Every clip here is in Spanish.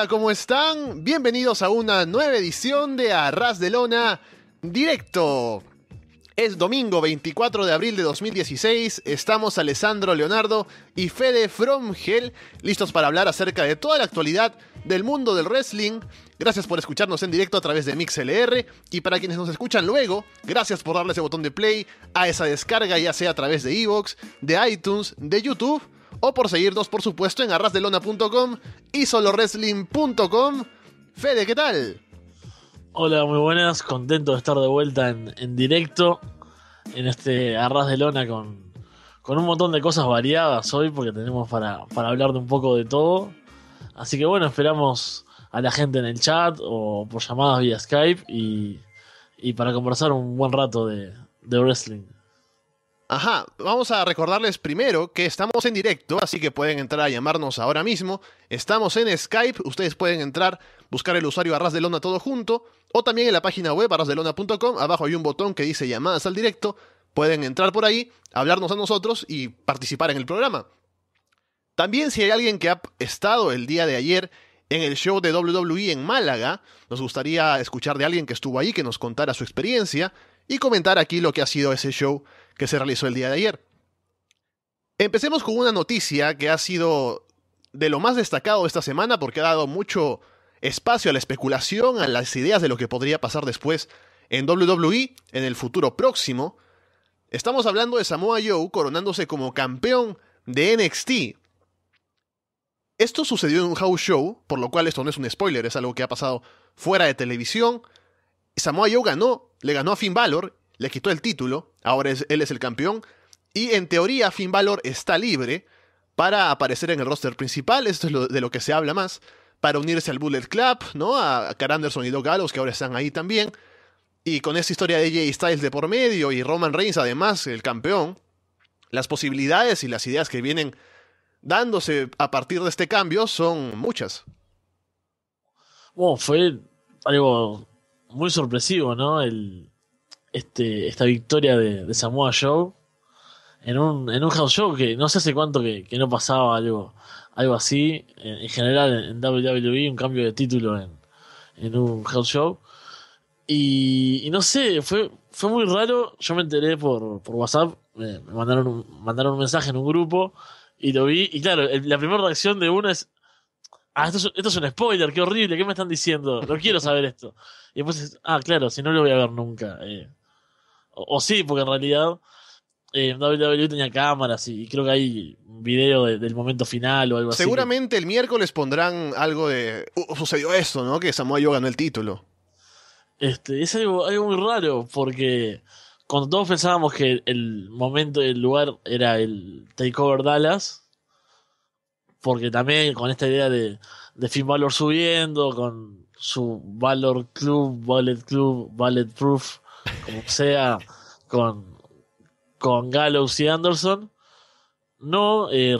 Hola, ¿cómo están? Bienvenidos a una nueva edición de Arras de Lona Directo. Es domingo 24 de abril de 2016. Estamos Alessandro Leonardo y Fede Fromgel listos para hablar acerca de toda la actualidad del mundo del wrestling. Gracias por escucharnos en directo a través de MixLR. Y para quienes nos escuchan luego, gracias por darle ese botón de play a esa descarga, ya sea a través de Evox, de iTunes, de YouTube o por seguirnos, por supuesto, en arrasdelona.com y soloresling.com Fede, ¿qué tal? Hola, muy buenas, contento de estar de vuelta en, en directo en este Arras de Lona con, un montón de cosas variadas hoy porque tenemos para, hablar de un poco de todo. Así que bueno, esperamos a la gente en el chat o por llamadas vía Skype y, para conversar un buen rato de, de wrestling. Ajá, vamos a recordarles primero que estamos en directo, así que pueden entrar a llamarnos ahora mismo. Estamos en Skype, ustedes pueden entrar, buscar el usuario Arras todo junto, o también en la página web arrasdelona.com, abajo hay un botón que dice llamadas al directo, pueden entrar por ahí, hablarnos a nosotros y participar en el programa. También si hay alguien que ha estado el día de ayer en el show de WWE en Málaga, nos gustaría escuchar de alguien que estuvo ahí, que nos contara su experiencia y comentar aquí lo que ha sido ese show que se realizó el día de ayer. Empecemos con una noticia que ha sido de lo más destacado esta semana porque ha dado mucho espacio a la especulación, a las ideas de lo que podría pasar después en WWE en el futuro próximo. Estamos hablando de Samoa Joe coronándose como campeón de NXT. Esto sucedió en un house show, por lo cual esto no es un spoiler, es algo que ha pasado fuera de televisión. Samoa Joe ganó, le ganó a Finn Balor le quitó el título, ahora él es el campeón, y en teoría Finn Balor está libre para aparecer en el roster principal, esto es de lo que se habla más, para unirse al Bullet Club, ¿no? A Caranderson y Doc Gallows, que ahora están ahí también, y con esta historia de Jay Styles de por medio y Roman Reigns además, el campeón, las posibilidades y las ideas que vienen dándose a partir de este cambio son muchas. Bueno, fue algo muy sorpresivo, ¿no? El, este, esta victoria de, de Samoa Joe en un, en un house show que no sé hace cuánto que, no pasaba algo, algo así. En, general en WWE, un cambio de título en, un house show. Y, no sé, fue, fue muy raro. Yo me enteré por, WhatsApp, me, mandaron, un, mandaron un mensaje en un grupo y lo vi. Y claro, la primera reacción de uno es. Ah, esto es, un spoiler, qué horrible, ¿qué me están diciendo? No quiero saber esto. Y después, ah, claro, si no lo voy a ver nunca. Eh, o, sí, porque en realidad eh, WWE tenía cámaras y creo que hay un video del momento final o algo así. Seguramente el miércoles pondrán algo de. Uh, uh, sucedió esto, ¿no? Que Samoa Joe ganó el título. Este, es algo, muy raro porque cuando todos pensábamos que el momento el lugar era el Takeover Dallas, porque también con esta idea de, de Finn Balor subiendo, con su Valor Club, Ballet Club, Ballet Proof como sea con, con Gallows y Anderson. No, eh,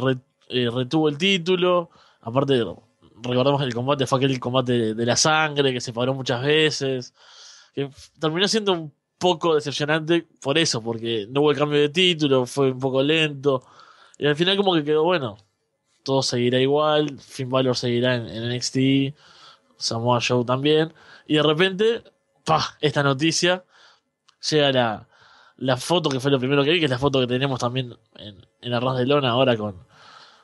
eh, retuvo el título. Aparte, recordamos el combate fue aquel combate de, la sangre que se paró muchas veces. Que terminó siendo un poco decepcionante por eso, porque no hubo el cambio de título, fue un poco lento. Y al final, como que quedó bueno. Todo seguirá igual, Finn Balor seguirá en, NXT, Samoa Joe también. Y de repente, ¡pah! Esta noticia llega la, la foto que fue lo primero que vi, que es la foto que tenemos también en, en Arras de Lona ahora con,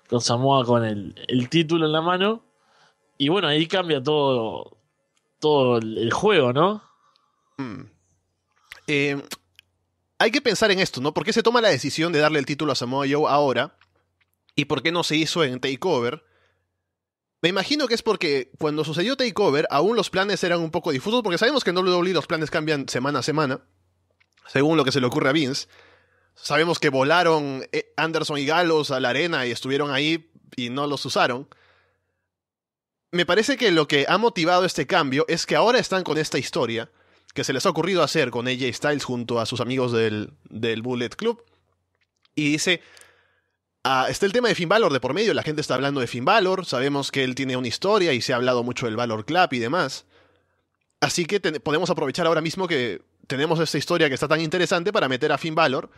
con Samoa con el, título en la mano. Y bueno, ahí cambia todo, todo el juego, ¿no? Hmm. Eh, hay que pensar en esto, ¿no? ¿Por qué se toma la decisión de darle el título a Samoa Joe ahora? ¿Y por qué no se hizo en Takeover? Me imagino que es porque cuando sucedió Takeover, aún los planes eran un poco difusos, porque sabemos que en WWE los planes cambian semana a semana según lo que se le ocurre a Vince. Sabemos que volaron eh, Anderson y Galos a la arena y estuvieron ahí y no los usaron. Me parece que lo que ha motivado este cambio es que ahora están con esta historia que se les ha ocurrido hacer con AJ Styles junto a sus amigos del, del Bullet Club. Y dice, ah, está el tema de Finn Balor de por medio, la gente está hablando de Finn Balor, sabemos que él tiene una historia y se ha hablado mucho del Valor Club y demás. Así que podemos aprovechar ahora mismo que tenemos esta historia que está tan interesante para meter a Finn Balor.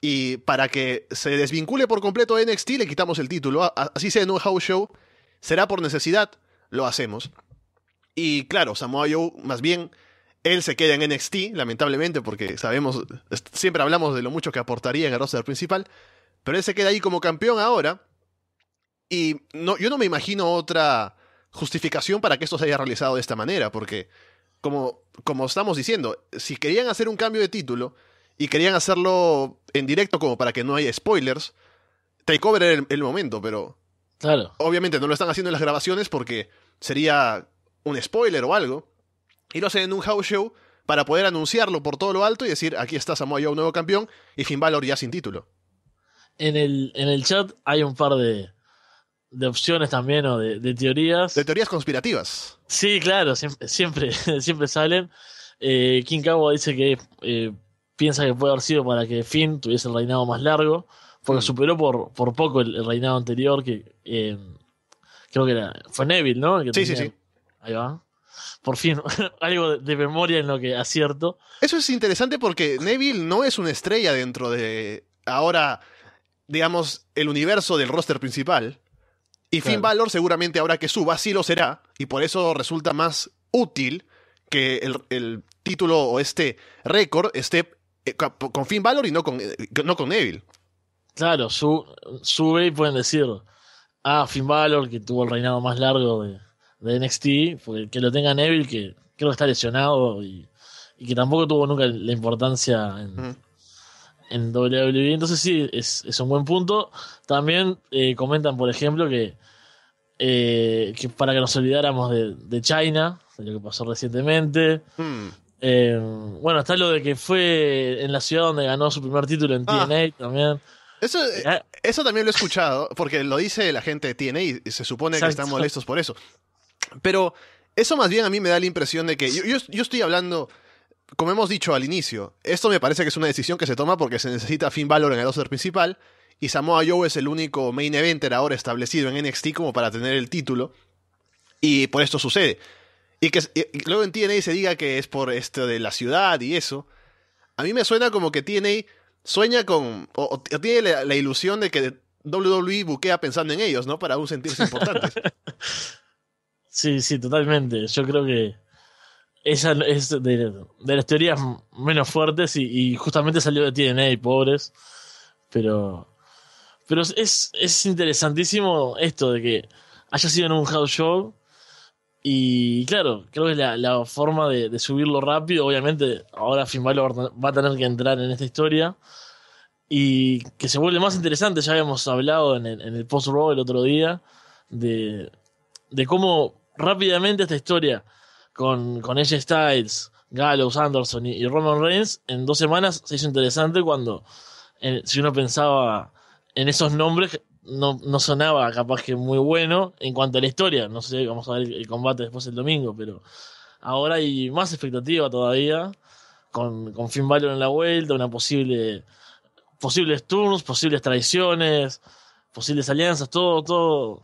Y para que se desvincule por completo de NXT, le quitamos el título. Así sea en un house show, será por necesidad, lo hacemos. Y claro, Samoa Joe, más bien, él se queda en NXT, lamentablemente, porque sabemos, siempre hablamos de lo mucho que aportaría en el roster principal. Pero él se queda ahí como campeón ahora. Y no, yo no me imagino otra justificación para que esto se haya realizado de esta manera, porque como, estamos diciendo, si querían hacer un cambio de título y querían hacerlo en directo como para que no haya spoilers, Takeover era el, momento, pero... Claro. Obviamente no lo están haciendo en las grabaciones porque sería un spoiler o algo. Y lo hacen en un house show para poder anunciarlo por todo lo alto y decir, aquí está Samoa Joe, nuevo campeón, y Finn Balor ya sin título. el, en el chat hay un par de, de opciones también o de, teorías. De teorías conspirativas. Sí, claro, siempre, siempre, salen. Eh, King Cabo dice que eh, piensa que puede haber sido para que Finn tuviese el reinado más largo, porque mm. superó por, por poco el, reinado anterior que eh, creo que fue Neville, ¿no? sí, sí, sí. Ahí va. Por fin, algo de, memoria en lo que acierto. Eso es interesante porque Neville no es una estrella dentro de ahora, digamos, el universo del roster principal. Y Finn Balor seguramente ahora que suba sí lo será, y por eso resulta más útil que el, título o este récord esté eh, con Finn Balor y no con, eh, no con Neville. Claro, sube y pueden decir, ah, Finn Balor, que tuvo el reinado más largo de, NXT, que lo tenga Neville, que creo que está lesionado y, y que tampoco tuvo nunca la importancia en, en WWE. Entonces sí, es, un buen punto. También eh, comentan, por ejemplo, eh, que, para que nos olvidáramos de, de, China, de lo que pasó recientemente. Hmm. Eh, bueno, está lo de que fue en la ciudad donde ganó su primer título en ah. TNA también. Ah. Eso, también lo he escuchado, porque lo dice la gente de TNA y se supone que están molestos por eso. Pero eso más bien a mí me da la impresión de que yo estoy hablando como hemos dicho al inicio, esto me parece que es una decisión que se toma porque se necesita Finn Balor en el roster principal y Samoa Joe es el único main eventer ahora establecido en NXT como para tener el título y por esto sucede. Y que luego en TNA se diga que es por esto de la ciudad y eso. A mí me suena como que TNA sueña con o, tiene la, ilusión de que WWE buquea pensando en ellos, ¿no? Para un sentirse importante. sí, sí, totalmente. Yo creo que esa es de, las teorías menos fuertes y, justamente salió de TNA, pobres. Pero, pero es, interesantísimo esto de que haya sido en un house show. Y claro, creo que la, la forma de, subirlo rápido, obviamente, ahora Finn Balor va a tener que entrar en esta historia. Y que se vuelve más interesante, ya habíamos hablado en el, post-row el otro día, de, de cómo rápidamente esta historia con, con AJ Styles, Gallows, Anderson y, Roman Reigns, en dos semanas se hizo interesante cuando eh, si uno pensaba en esos nombres, no, no, sonaba capaz que muy bueno en cuanto a la historia. No sé, vamos a ver el, combate después el domingo, pero ahora hay más expectativa todavía, con, con Finn Balor en la vuelta, una posible posibles turnos posibles traiciones, posibles alianzas, todo, todo,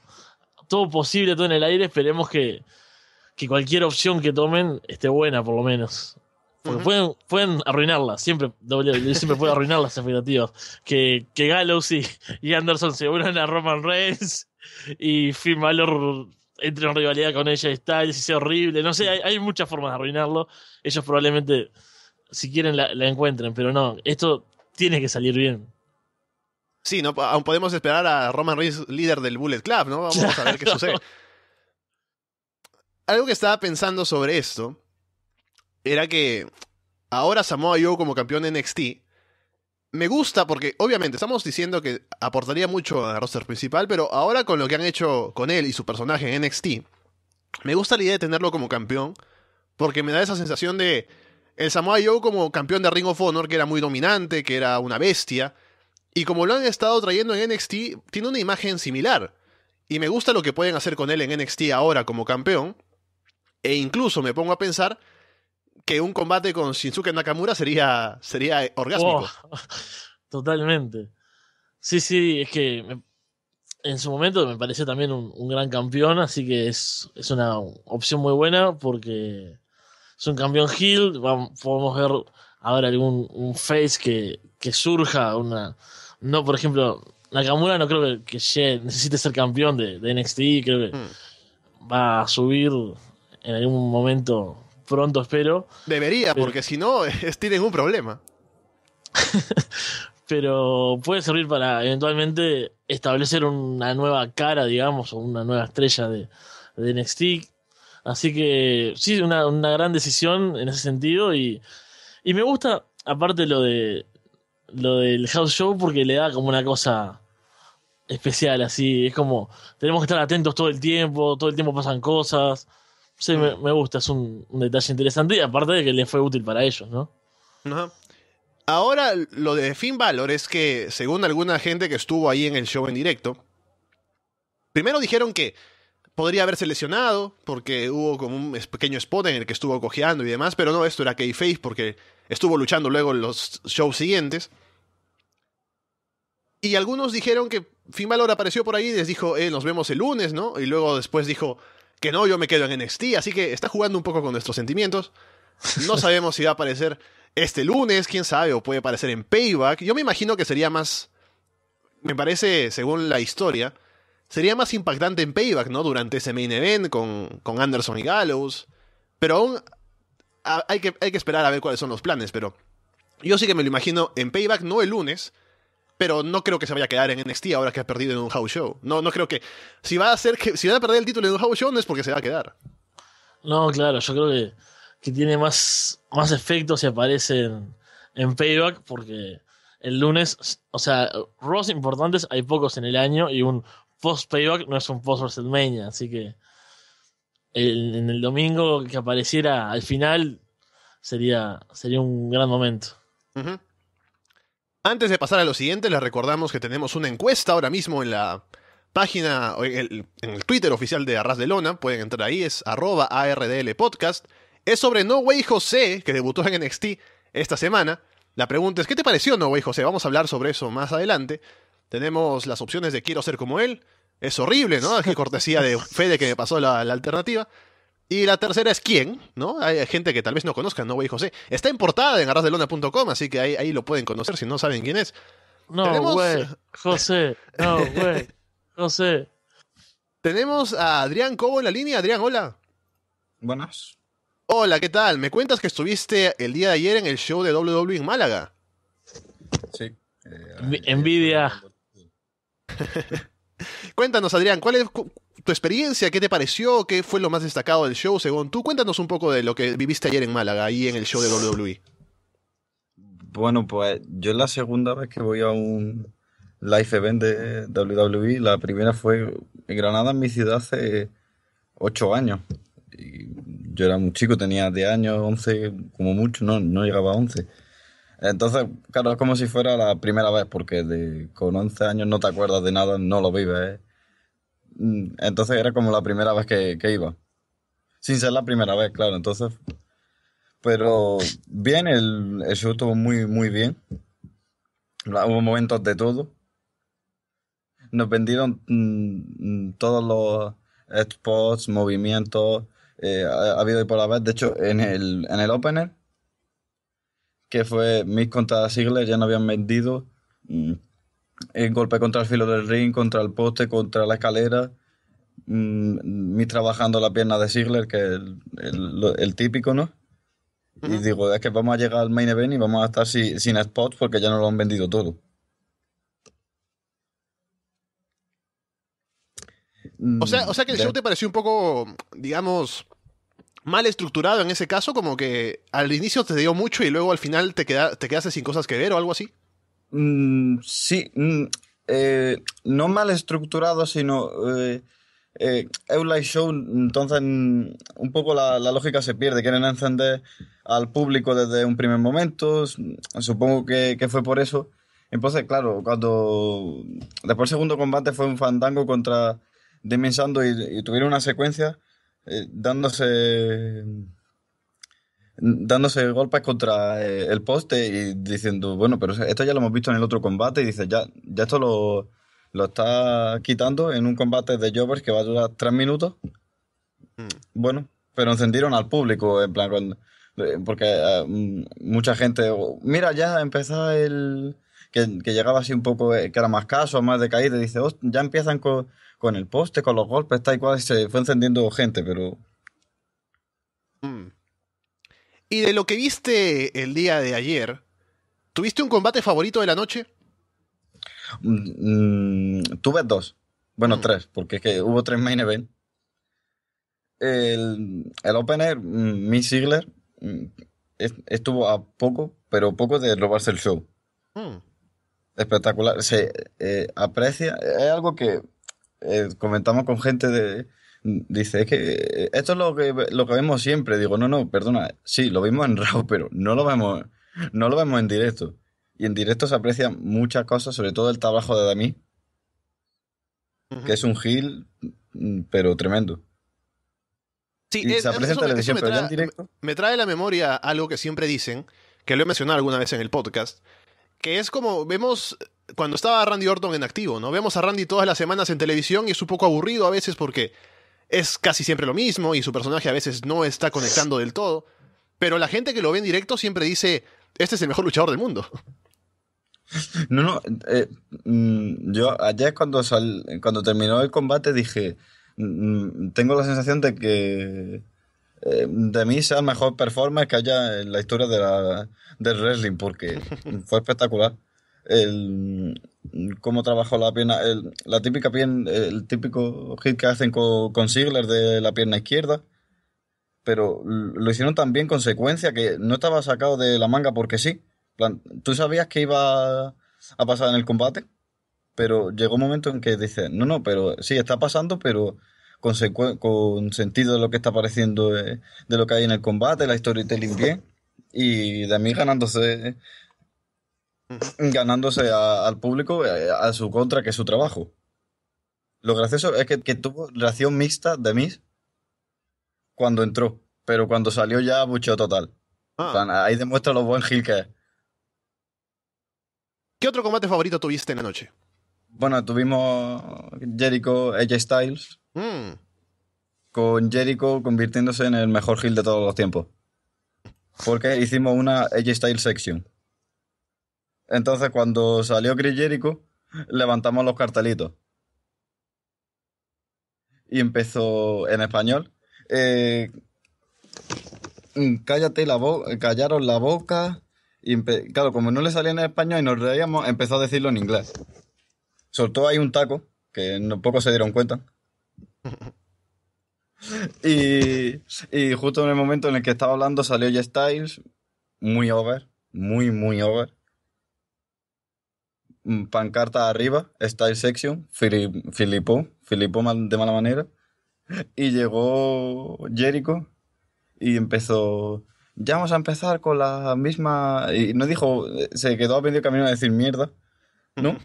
todo posible, todo en el aire. Esperemos que, que cualquier opción que tomen esté buena, por lo menos. Porque pueden, pueden arruinarla, siempre, pueden siempre puede arruinar las expectativas. Que, que Gallows y, Anderson se unan a Roman Reigns y Finn Balor entre en rivalidad con ella y Styles y sea horrible. No sé, hay, muchas formas de arruinarlo. Ellos probablemente, si quieren, la, la encuentren, pero no, esto tiene que salir bien. Sí, no, aún podemos esperar a Roman Reigns líder del Bullet Club, ¿no? Vamos a ver qué sucede algo que estaba pensando sobre esto era que ahora Samoa Joe como campeón de NXT me gusta porque obviamente estamos diciendo que aportaría mucho al roster principal, pero ahora con lo que han hecho con él y su personaje en NXT, me gusta la idea de tenerlo como campeón porque me da esa sensación de el Samoa Joe como campeón de Ring of Honor que era muy dominante, que era una bestia y como lo han estado trayendo en NXT, tiene una imagen similar. Y me gusta lo que pueden hacer con él en NXT ahora como campeón e incluso me pongo a pensar que un combate con Shinsuke Nakamura sería, sería orgásmico. Oh, totalmente. Sí, sí, es que en su momento me pareció también un, gran campeón, así que es, una opción muy buena porque es un campeón heel. podemos ver ahora algún face que, surja, una... No, por ejemplo, Nakamura no creo que, necesite ser campeón de, NXT, creo que mm. va a subir en algún momento pronto, espero. Debería, porque si no, Tiene un problema. pero puede servir para eventualmente establecer una nueva cara, digamos, o una nueva estrella de, de Stick Así que sí, una, una gran decisión en ese sentido y, y me gusta, aparte lo de lo del house show porque le da como una cosa especial así. Es como, tenemos que estar atentos todo el tiempo, todo el tiempo pasan cosas. Sí, me, gusta, es un, detalle interesante y aparte de que le fue útil para ellos, ¿no? Ajá. Ahora, lo de Finn Balor es que, según alguna gente que estuvo ahí en el show en directo, primero dijeron que podría haberse lesionado porque hubo como un pequeño spot en el que estuvo cojeando y demás, pero no, esto era K-Face porque estuvo luchando luego en los shows siguientes. Y algunos dijeron que Finn Balor apareció por ahí y les dijo, eh, nos vemos el lunes, ¿no? Y luego después dijo, que no, yo me quedo en NXT, así que está jugando un poco con nuestros sentimientos. No sabemos si va a aparecer este lunes, quién sabe, o puede aparecer en Payback. Yo me imagino que sería más, me parece, según la historia, sería más impactante en Payback, ¿no? Durante ese main event con, Anderson y Gallows. Pero aún hay, que, hay que esperar a ver cuáles son los planes, pero yo sí que me lo imagino en Payback, no el lunes, pero no creo que se vaya a quedar en NXT ahora que ha perdido en un house show. No, no creo que. Si va a ser que. Si va a perder el título en un house show, no es porque se va a quedar. No, claro, yo creo que, que tiene más, más efectos si aparece en, payback, porque el lunes, o sea, roles importantes hay pocos en el año y un post-payback no es un post-WrestleMania, así que en el domingo que apareciera al final sería, sería un gran momento. Antes de pasar a lo siguiente, les recordamos que tenemos una encuesta ahora mismo en la página, en el, Twitter oficial de Arras de Lona. Pueden entrar ahí, es arroba ARDL Podcast. Es sobre No Way José, que debutó en NXT esta semana. La pregunta es, ¿qué te pareció No Way José? Vamos a hablar sobre eso más adelante. Tenemos las opciones de quiero ser como él. Es horrible, ¿no? Es que cortesía de Fede que me pasó la alternativa. Y la tercera es quién, ¿no? Hay gente que tal vez no conozca, ¿no, güey José? Está importada en arrasdelona.com, así que ahí, lo pueden conocer si no saben quién es. No, güey. José. No, güey. José. Tenemos a Adrián Cobo en la línea. Adrián, hola. Buenas. Hola, ¿qué tal? Me cuentas que estuviste el día de ayer en el show de WWE en Málaga. Sí. Eh, envidia. Cuéntanos, Adrián, ¿cuál es, tu experiencia, ¿qué te pareció? ¿Qué fue lo más destacado del show según tú? Cuéntanos un poco de lo que viviste ayer en Málaga, ahí en el show de WWE. Bueno, pues yo es la segunda vez que voy a un live event de WWE. La primera fue en Granada, en mi ciudad, hace ocho años. Y yo era muy chico, tenía 10 años, 11, como mucho, no, no llegaba a 11. Entonces, claro, es como si fuera la primera vez, porque con 11 años no te acuerdas de nada, no lo vives. ¿eh? Mm, entonces era como la primera vez que, iba. Sin ser la primera vez, claro. Entonces. Pero bien, el, show estuvo muy, muy bien. Hubo momentos de todo. Nos vendieron mm, mm, todos los spots, movimientos, eh, ha, habido y por haber. De hecho, en el, en el opener, que fue mis contadas siglas ya no habían vendido el golpe contra el filo del ring, contra el poste, contra la escalera, mm, Mi trabajando la pierna de Ziggler, que es el, típico, ¿no? Y digo, es que vamos a llegar al main event y vamos a estar sin spots porque ya nos lo han vendido todo. O sea, sea que el mm, show te pareció un poco, digamos, mal estructurado en ese caso, como que al inicio te dio mucho y luego al final te, queda, te quedaste sin cosas que ver o algo así. Mm, sí, mm, eh, no mal estructurado, sino... Eh, eh, Show, entonces mm, un poco la, lógica se pierde, quieren encender al público desde un primer momento, supongo que, fue por eso. Entonces, claro, cuando después el segundo combate fue un fandango contra Demensando y, tuvieron una secuencia eh, dándose dándose golpes contra eh, el poste y diciendo, bueno, pero esto ya lo hemos visto en el otro combate y dice, ya, ya esto lo, está quitando en un combate de Jovers que va a durar tres minutos. Hmm. Bueno, pero encendieron al público, en plan, cuando, eh, porque eh, mm, mucha gente, oh, mira, ya empezaba el... Que, llegaba así un poco, que era más caso, más de y dice, oh, ya empiezan con, con, el poste, con los golpes, tal y cual, y se fue encendiendo gente, pero... Hmm. Y de lo que viste el día de ayer, ¿tuviste un combate favorito de la noche? Mm, mm, tuve dos. Bueno, tres, porque es que hubo tres main event. El, el opener, mm, Miss Ziggler, estuvo a poco, pero poco de robarse el show. Espectacular. Se eh, aprecia. Es algo que eh, comentamos con gente de, dice, es que eh, esto es lo que, lo que vemos siempre. Digo, no, no, perdona, sí, lo vimos en RAW, pero no lo vemos, no lo vemos en directo. Y en directo se aprecia muchas cosas, sobre todo el trabajo de Dami, que es un gil, mm, pero tremendo. Sí, es, se aprecia en me trae, Me trae la memoria algo que siempre dicen, que lo he mencionado alguna vez en el podcast, que es como vemos cuando estaba Randy Orton en activo, ¿no? Vemos a Randy todas las semanas en televisión y es un poco aburrido a veces porque es casi siempre lo mismo y su personaje a veces no está conectando del todo. Pero la gente que lo ve en directo siempre dice, este es el mejor luchador del mundo. No, no, eh, mm, yo ayer cuando, cuando terminó el combate dije, mm, mm, tengo la sensación de que eh, de mí sea el mejor performance que haya en la historia de del wrestling, porque fue espectacular. El, cómo trabajó la pierna, el, la típica pierna, el típico hit que hacen con, Sigler de la pierna izquierda, pero lo hicieron tan bien con secuencia que no estaba sacado de la manga porque sí. Tú sabías que iba a pasar en el combate, pero llegó un momento en que dices, no, no, pero sí, está pasando, pero con, sentido de lo que está apareciendo, eh, de lo que hay en el combate, la historia bien, y de mí ganándose ganándose al público eh, a, su contra, que es su trabajo. Lo gracioso es que, que tuvo reacción mixta de Miss cuando entró, pero cuando salió ya mucho total. Ah. ahí demuestra lo buen heal que es. ¿Qué otro combate favorito tuviste en la noche? Bueno, tuvimos Jericho, AJ Styles. Mm. Con Jericho convirtiéndose en el mejor Gil de todos los tiempos. Porque hicimos una AJ Styles section. Entonces, cuando salió Chris levantamos los cartelitos. Y empezó en español. Eh, mm, cállate la boca, callaron la boca. Y claro, como no le salía en español y nos reíamos, empezó a decirlo en inglés. Soltó ahí un taco, que no poco se dieron cuenta. y, justo en el momento en el que estaba hablando salió j Styles, muy over, muy, muy over. Mm, pancarta arriba, style section, Filippo, Filippo de mala manera. Y llegó Jericho y empezó, ya vamos a empezar con la misma... Y no dijo, se quedó a medio camino a decir mierda, ¿no?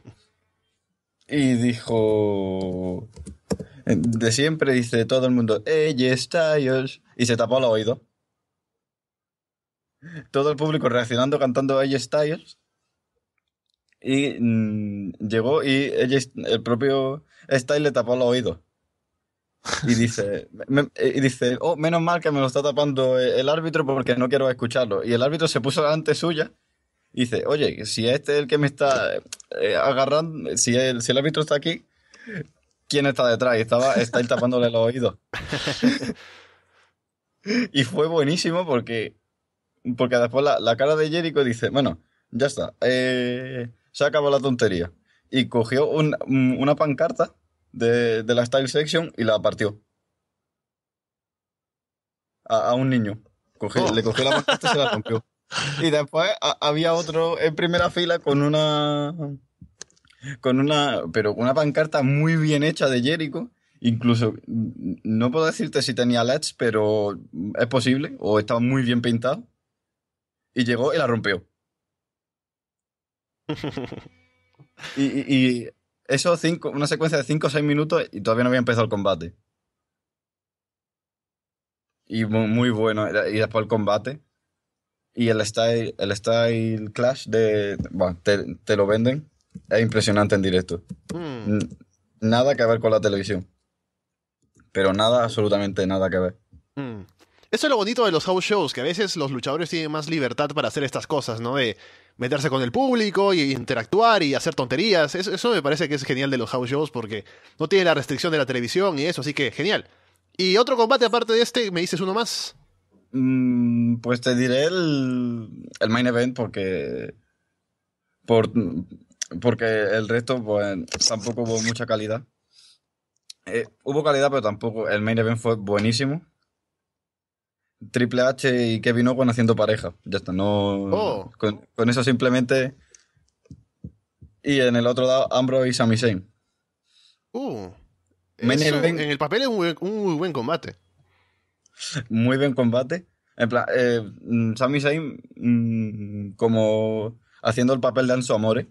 y dijo, de siempre dice todo el mundo, ella Styles, y se tapó el oído. Todo el público reaccionando cantando ella Styles y mm, llegó y ella, el propio Style le tapó los oídos. Y dice, eh, y dice, oh, menos mal que me lo está tapando el árbitro porque no quiero escucharlo. Y el árbitro se puso delante suya y dice, oye, si este es el que me está eh, agarrando, si el, si árbitro está aquí, ¿quién está detrás? Y estaba Style tapándole los oídos. y fue buenísimo porque, porque después la, la cara de Jericho dice, bueno, ya está. Eh, se acabó la tontería. Y cogió una pancarta de, la Style Section y la partió. A, un niño. Le cogió la pancarta y se la rompió. Y después había otro en primera fila con una. Con una. Pero una pancarta muy bien hecha de Jericho. Incluso, no puedo decirte si tenía LEDs, pero es posible, o estaba muy bien pintado. Y llegó y la rompió y, eso, cinco, una secuencia de 5 o 6 minutos y todavía no había empezado el combate. Y muy, bueno. Y después el combate. Y el style, el style clash de. Bueno, te, lo venden. Es impresionante en directo. Hmm. Nada que ver con la televisión. Pero nada, absolutamente nada que ver. Hmm. Eso es lo bonito de los house shows, que a veces los luchadores tienen más libertad para hacer estas cosas, ¿no? De meterse con el público y interactuar y hacer tonterías. Eso, me parece que es genial de los house shows porque no tiene la restricción de la televisión y eso, así que genial. ¿Y otro combate aparte de este? ¿Me dices uno más? Mm, pues te diré el, main event porque... Por, porque el resto pues, tampoco hubo mucha calidad. Eh, hubo calidad, pero tampoco. El main event fue buenísimo. Triple H y Kevin Owens haciendo pareja. Ya está, no. Oh. Con, eso simplemente. Y en el otro lado, Ambro y Sami Zayn. Uh. en el papel es un, muy buen combate. Muy buen combate. En plan, eh, mm, Sami Zayn mm, como haciendo el papel de Anso Amore.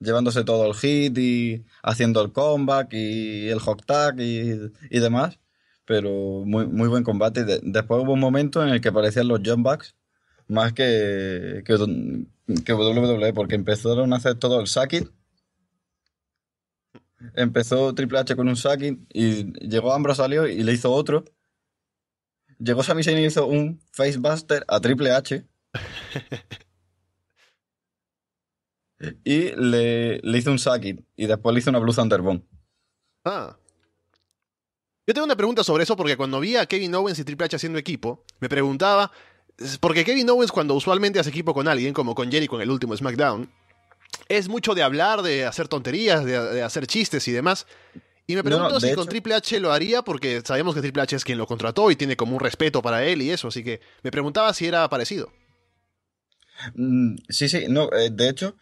Llevándose todo el hit y haciendo el comeback y el hot tag y, y demás pero muy, muy buen combate. después hubo un momento en el que parecían los Jump Bucks más que, que, WWE, e, porque empezaron a hacer todo el sacking. Empezó Triple H con un sacking y llegó Ambro salió y le hizo otro. Llegó Sami Zayn y hizo un facebuster a Triple H. y le, hizo un sacking y después le hizo una Blue Thunderbone. Ah. Yo tengo una pregunta sobre eso porque cuando vi a Kevin Owens y Triple H haciendo equipo, me preguntaba, porque Kevin Owens cuando usualmente hace equipo con alguien, como con Jerry con el último SmackDown, es mucho de hablar, de hacer tonterías, de, hacer chistes y demás. Y me pregunto si con Triple H lo haría porque sabemos que Triple H es quien lo contrató y tiene como un respeto para él y eso, así que me preguntaba si era parecido. Mm, sí, sí, no, eh, de hecho,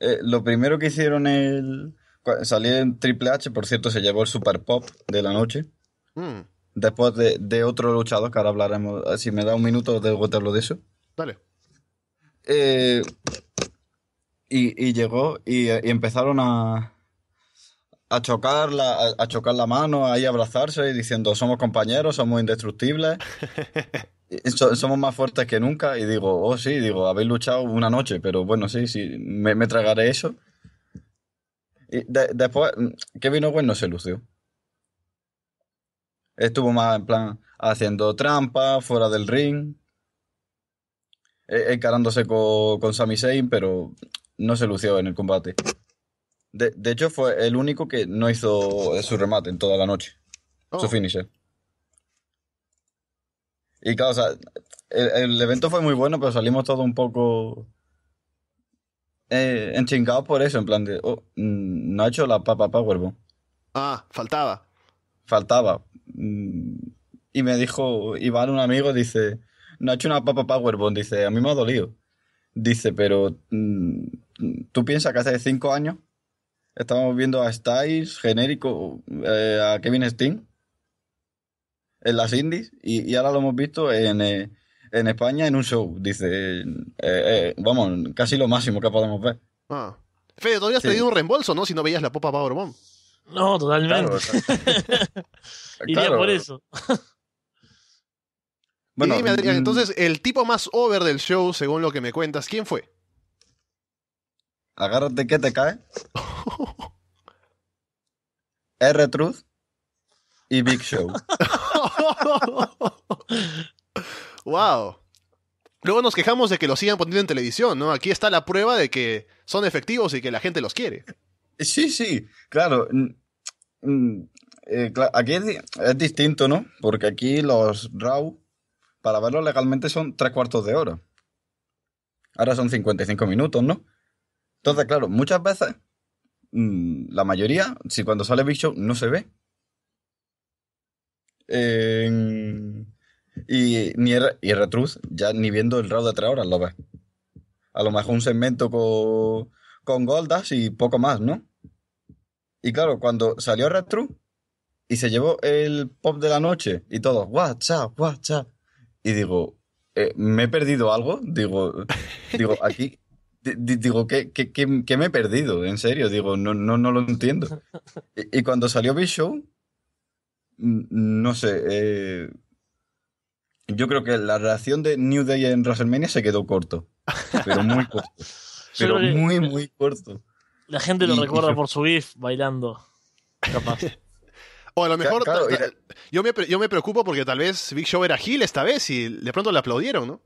eh, lo primero que hicieron el... Salió en Triple H, por cierto, se llevó el Super Pop de la noche. Mm. Después de, otro luchador, que ahora hablaremos, eh, si me da un minuto, de te de eso. Dale. Eh, y, llegó y, empezaron a, a chocar la, a, chocar la mano, ahí abrazarse y diciendo somos compañeros, somos indestructibles, somos más fuertes que nunca. Y digo, oh sí, digo, habéis luchado una noche, pero bueno, sí, sí, me, tragaré eso. Y después, mm, Kevin Owens no se lució. Estuvo más en plan haciendo trampas fuera del ring, e-, encarándose con, con Sami Zayn, pero no se lució en el combate. De, hecho, fue el único que no hizo su remate en toda la noche. Su oh. finisher. Y claro, el, evento fue muy bueno, pero salimos todos un poco eh, enchingados por eso, en plan de, oh, mm, no ha hecho la papa Powerbomb. Ah, faltaba. Faltaba, y me dijo, Iván, un amigo, dice, no ha hecho una papa Powerbomb, dice, a mí me ha dolido. Dice, pero mm, tú piensas que hace cinco años estábamos viendo a Styles, genérico, eh, a Kevin Steen en las indies y, ahora lo hemos visto eh, en, España en un show. Dice, eh, vamos, casi lo máximo que podemos ver. Ah. Fede, todavía has pedido un reembolso, ¿no? Si no veías la Popa Powerbomb. No, totalmente. Iría por eso. Mm, entonces, el tipo más over del show, según lo que me cuentas, ¿quién fue? Agárrate que te cae. R-Truth y Big Show. wow. Luego nos quejamos de que lo sigan poniendo en televisión, ¿no? Aquí está la prueba de que son efectivos y que la gente los quiere. Sí, sí, claro. Eh, aquí es, distinto, ¿no? Porque aquí los RAW, para verlos legalmente, son tres cuartos de hora. Ahora son 55 minutos, ¿no? Entonces, claro, muchas veces, mm, la mayoría, si cuando sale Big Show, no se ve. y ni y Retruth, ya ni viendo el RAW de tres horas lo ves. A lo mejor un segmento con con Goldas y poco más, ¿no? Y claro, cuando salió True y se llevó el pop de la noche y todo, what's up, Y digo, eh, ¿me he perdido algo? Digo, digo aquí, digo, ¿qué, me he perdido? En serio, digo, no, no, no lo entiendo. Y, cuando salió Big no sé, eh, yo creo que la reacción de New Day en WrestleMania se quedó corto, pero muy corto. Pero muy, muy corto. La gente lo recuerda por su GIF bailando. Capaz. O a lo mejor. yo, me, yo me preocupo porque tal vez Big Show era Gil esta vez y de pronto le aplaudieron, ¿no?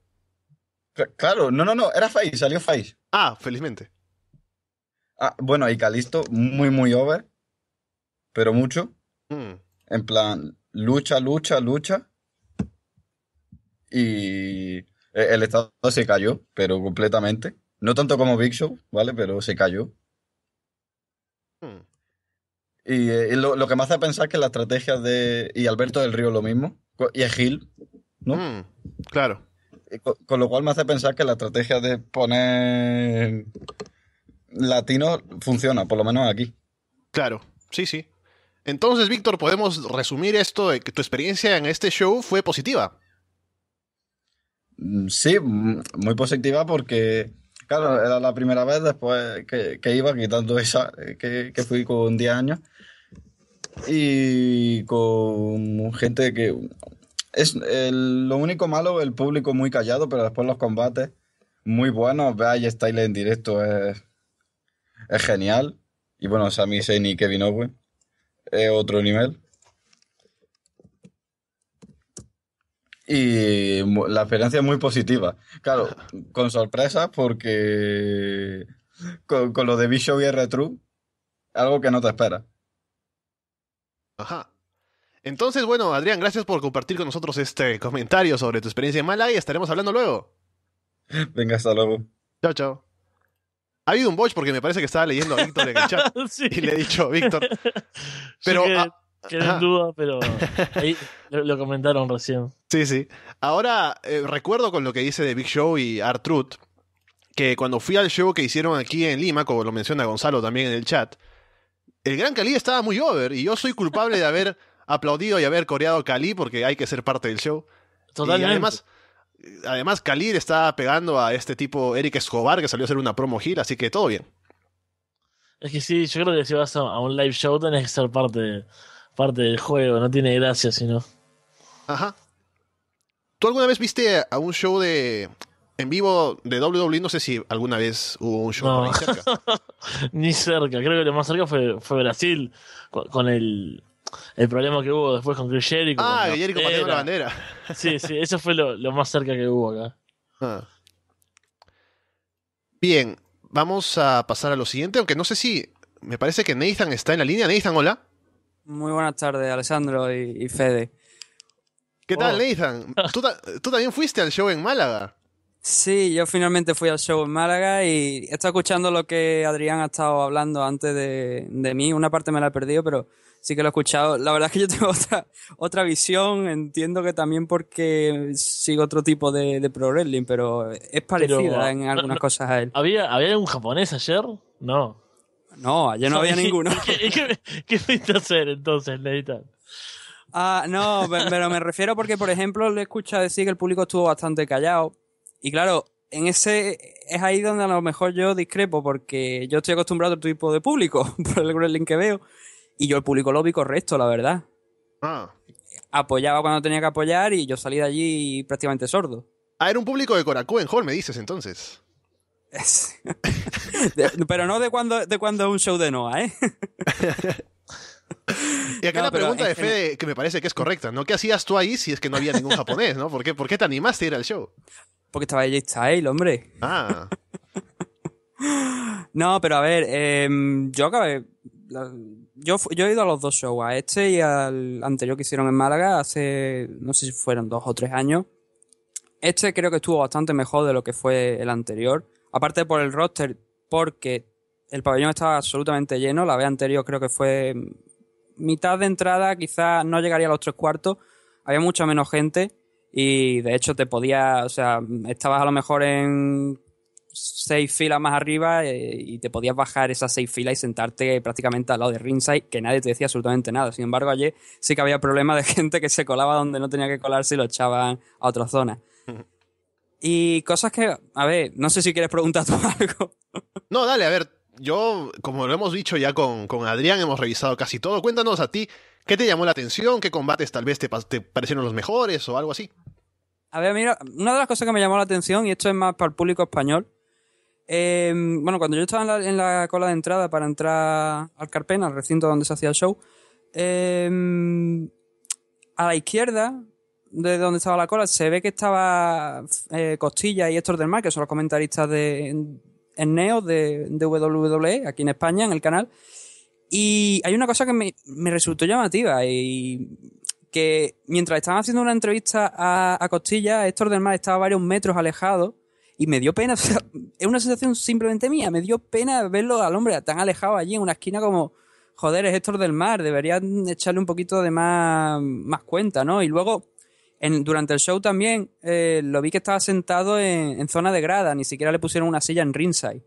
Claro, no, no, no, era Face, salió Face. Ah, felizmente. Ah, bueno, y Calisto, muy, muy over. Pero mucho. Mm. En plan, lucha, lucha, lucha. Y e-, el estado se cayó, pero completamente. No tanto como Big Show, ¿vale? Pero se cayó. Hmm. Y, eh, lo, que me hace pensar que la estrategia de. Y Alberto del Río lo mismo. Y es Gil, ¿no? Hmm, claro. Eh, con, lo cual me hace pensar que la estrategia de poner latino funciona, por lo menos aquí. Claro, sí, sí. Entonces, Víctor, podemos resumir esto de que tu experiencia en este show fue positiva. Mm, sí, mm, muy positiva porque Claro, era la primera vez después que, iba, quitando esa eh, que, fui con 10 años. Y con gente que. Es lo único malo, el público muy callado, pero después los combates muy buenos. Ve ahí en directo, es, genial. Y bueno, Sami Zayn y Kevin Owens es otro nivel. y la experiencia es muy positiva. Claro, con sorpresa porque con, lo de Bishop y R-True, algo que no te espera. Ajá. Entonces, bueno, Adrián, gracias por compartir con nosotros este comentario sobre tu experiencia en Málaga y estaremos hablando luego. Venga, hasta luego. Chao, chao. Ha habido un botch porque me parece que estaba leyendo a Víctor en el chat y le he dicho, Víctor. Pero ah, Queda en duda, pero ahí lo, comentaron recién. Sí, sí. Ahora, eh, recuerdo con lo que dice de Big Show y Art que cuando fui al show que hicieron aquí en Lima, como lo menciona Gonzalo también en el chat, el Gran Cali estaba muy over y yo soy culpable de haber aplaudido y haber coreado Cali porque hay que ser parte del show. Totalmente. además, además Khalid está pegando a este tipo Eric Escobar que salió a hacer una promo gira, así que todo bien. Es que sí, yo creo que si vas a, un live show tenés que ser parte parte del juego, no tiene gracia si no. Ajá. ¿Tú alguna vez viste a un show de en vivo de WWE? No sé si alguna vez hubo un show no. cerca. Ni cerca, creo que lo más cerca fue, Brasil, con el, problema que hubo después con Chris Jericho. Ah, con Jericho la bandera. Sí, sí, eso fue lo, más cerca que hubo acá. Ah. Bien, vamos a pasar a lo siguiente, aunque no sé si. Me parece que Nathan está en la línea. Nathan, hola. Muy buenas tardes, Alessandro y, Fede. ¿Qué tal, oh. Nathan? ¿Tú, también fuiste al show en Málaga? Sí, yo finalmente fui al show en Málaga y he estado escuchando lo que Adrián ha estado hablando antes de, mí. Una parte me la he perdido, pero sí que lo he escuchado. La verdad es que yo tengo otra, otra visión, entiendo que también porque sigo otro tipo de, pro wrestling, pero es parecida ah, en algunas cosas a él. ¿Había, ¿Había un japonés ayer? No. No, ayer no había ninguno. qué, a hacer entonces, Leitan? Ah, no, pero me refiero porque, por ejemplo, le escucha decir que el público estuvo bastante callado. Y claro, en ese es ahí donde a lo mejor yo discrepo, porque yo estoy acostumbrado a otro tipo de público, por el link que veo. Y yo el público lo vi correcto, la verdad. Ah. Apoyaba cuando tenía que apoyar y yo salí de allí prácticamente sordo. Ah, era un público de Hall, me dices entonces pero no de cuando, de cuando es un show de Noah, ¿eh? Y acá la pregunta de Fede, que me parece que es correcta, ¿no? ¿Qué hacías tú ahí si es que no había ningún japonés, ¿no? ¿Por qué, te animaste a ir al show? Porque estaba Jay Style, hombre. Ah. no, pero a ver, em, yo acabé. Yo, yo, he ido a los dos shows, a este y al anterior que hicieron en Málaga hace, no sé si fueron dos o tres años. Este creo que estuvo bastante mejor de lo que fue el anterior. Aparte por el roster, porque el pabellón estaba absolutamente lleno. La vez anterior creo que fue mitad de entrada, quizás no llegaría a los tres cuartos. Había mucha menos gente y de hecho te podías, o sea, estabas a lo mejor en seis filas más arriba eh, y te podías bajar esas seis filas y sentarte prácticamente al lado de Ringside, que nadie te decía absolutamente nada. Sin embargo, ayer sí que había problemas de gente que se colaba donde no tenía que colarse y lo echaban a otra zona. Y cosas que, a ver, no sé si quieres preguntar tú algo. No, dale, a ver, yo, como lo hemos dicho ya con, Adrián, hemos revisado casi todo. Cuéntanos a ti, ¿qué te llamó la atención? ¿Qué combates tal vez te, parecieron los mejores o algo así? A ver, mira, una de las cosas que me llamó la atención, y esto es más para el público español, eh, bueno, cuando yo estaba en la, cola de entrada para entrar al Carpena, al recinto donde se hacía el show, eh, a la izquierda de dónde estaba la cola, se ve que estaba eh, Costilla y Héctor del Mar, que son los comentaristas de en Neo, de, de, WWE, aquí en España, en el canal. Y hay una cosa que me, resultó llamativa y que mientras estaban haciendo una entrevista a, Costilla, Héctor del Mar estaba varios metros alejado y me dio pena, es una sensación simplemente mía, me dio pena verlo al hombre tan alejado allí en una esquina como, joder, es Héctor del Mar, deberían echarle un poquito de más, más cuenta, ¿no? Y luego durante el show también eh, lo vi que estaba sentado en, zona de grada, ni siquiera le pusieron una silla en ringside.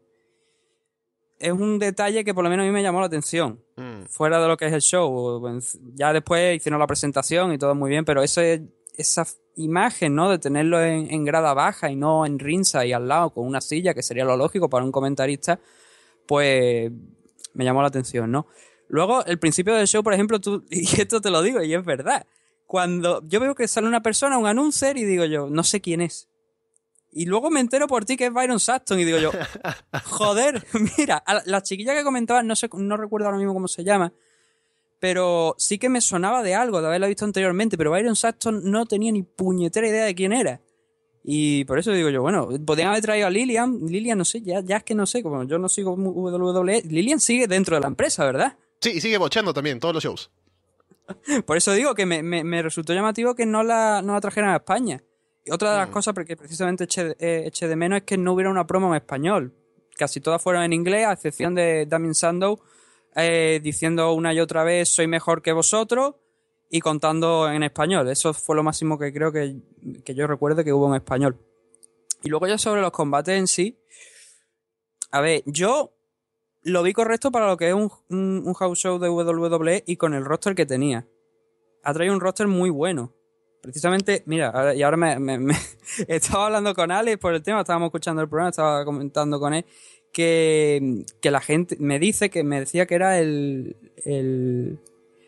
Es un detalle que por lo menos a mí me llamó la atención, mm. fuera de lo que es el show. Pues, ya después hicieron la presentación y todo muy bien, pero ese, esa imagen, ¿no? De tenerlo en, grada baja y no en ringside al lado con una silla, que sería lo lógico para un comentarista, pues me llamó la atención, ¿no? Luego, el principio del show, por ejemplo, tú, y esto te lo digo, y es verdad, cuando yo veo que sale una persona, un anuncer, y digo yo, no sé quién es. Y luego me entero por ti que es Byron Saxton y digo yo, joder, mira, la chiquilla que comentabas, no, sé, no recuerdo ahora mismo cómo se llama, pero sí que me sonaba de algo, de haberla visto anteriormente, pero Byron Saxton no tenía ni puñetera idea de quién era. Y por eso digo yo, bueno, podrían haber traído a Lilian, Lilian no sé, ya, es que no sé, como yo no sigo WWE, Lilian sigue dentro de la empresa, ¿verdad? Sí, sigue bochando también todos los shows. Por eso digo que me, resultó llamativo que no la, no la trajeran a España. Y otra de las mm. cosas que precisamente eché, eh, de menos es que no hubiera una promo en español. Casi todas fueron en inglés, a excepción de Damien Sandow, eh, diciendo una y otra vez soy mejor que vosotros y contando en español. Eso fue lo máximo que creo que, que yo recuerdo que hubo en español. Y luego ya sobre los combates en sí. A ver, yo lo vi correcto para lo que es un, house show de WWE y con el roster que tenía. Ha traído un roster muy bueno. Precisamente, mira, y ahora me, estaba hablando con Alex por el tema, estábamos escuchando el programa, estaba comentando con él, que, la gente me dice que me decía que era el,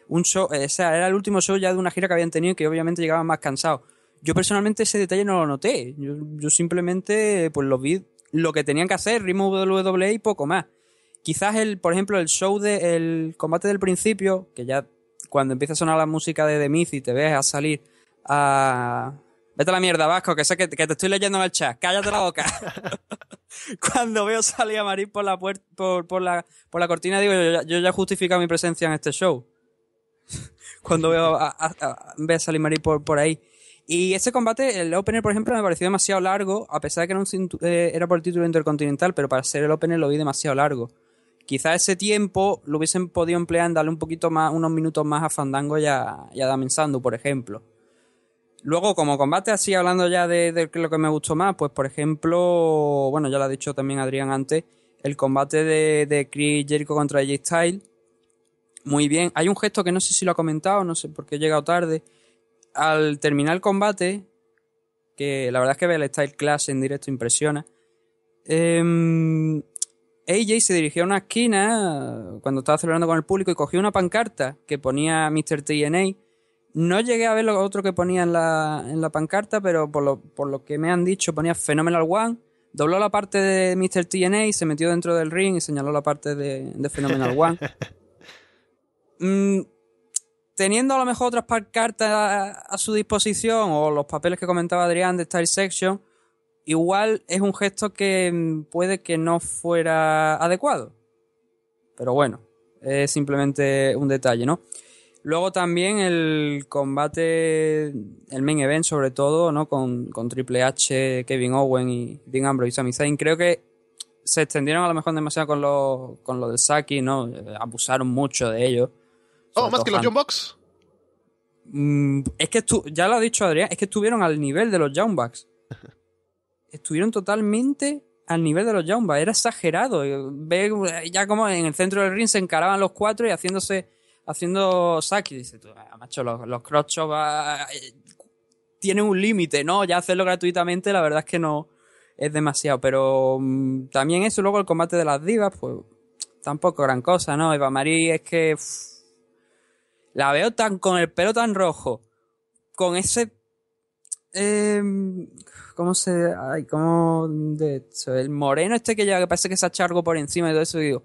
un show, o sea, era el último show ya de una gira que habían tenido y que obviamente llegaban más cansados. Yo personalmente ese detalle no lo noté. Yo, simplemente pues lo vi lo que tenían que hacer, ritmo WWE y poco más. Quizás el, por ejemplo, el show de el combate del principio, que ya cuando empieza a sonar la música de The Myth y te ves a salir a. Vete a la mierda, Vasco, que sé que, te estoy leyendo en el chat. Cállate la boca. cuando veo salir a Marín por la, puerta, por, la, por la cortina, digo, yo, ya he justificado mi presencia en este show. cuando veo a, a, a, salir Marín por, por ahí. Y ese combate, el opener, por ejemplo, me pareció demasiado largo, a pesar de que era, eh, era por el título intercontinental, pero para ser el opener lo vi demasiado largo. Quizá ese tiempo lo hubiesen podido emplear en darle un poquito más, unos minutos más a Fandango y a, y por ejemplo. Luego, como combate, así hablando ya de, lo que me gustó más, pues por ejemplo, bueno, ya lo ha dicho también Adrián antes, el combate de, Chris Jericho contra J Style. Muy bien. Hay un gesto que no sé si lo ha comentado, no sé por qué he llegado tarde. Al terminar el combate, que la verdad es que el Style Clash en directo impresiona. Eh, AJ se dirigió a una esquina eh, cuando estaba celebrando con el público y cogió una pancarta que ponía Mr. TNA. No llegué a ver lo otro que ponía en la, pancarta, pero por lo, que me han dicho ponía Phenomenal One. Dobló la parte de Mr. TNA y se metió dentro del ring y señaló la parte de, Phenomenal One. Mm, teniendo a lo mejor otras pancartas a, a, su disposición o los papeles que comentaba Adrián de Star Section, igual es un gesto que mm, puede que no fuera adecuado. Pero bueno, es simplemente un detalle, ¿no? Luego también el combate, el main event sobre todo, ¿no? Con, Triple H, Kevin Owen y Dean Ambrose y Sami Zayn. Creo que se extendieron a lo mejor demasiado con lo, con lo del Saki, ¿no? Eh, abusaron mucho de ellos. Oh, más que los Young mm, es que ya lo ha dicho Adrián, es que estuvieron al nivel de los Young Bucks. estuvieron totalmente al nivel de los Jumbas. Era exagerado. Ve eh, ya como en el centro del ring se encaraban los cuatro y haciéndose haciendo Saki. Dice, tú, ah, macho, los, los ah, eh, tienen un límite, ¿no? Ya hacerlo gratuitamente, la verdad es que no es demasiado. Pero mm, también eso, luego el combate de las divas, pues tampoco gran cosa, ¿no? Eva Marie es que la veo tan con el pelo tan rojo, con ese eh, ¿Cómo se.? Ay, ¿cómo.? el moreno este que ya que parece que se ha algo por encima y todo eso, digo.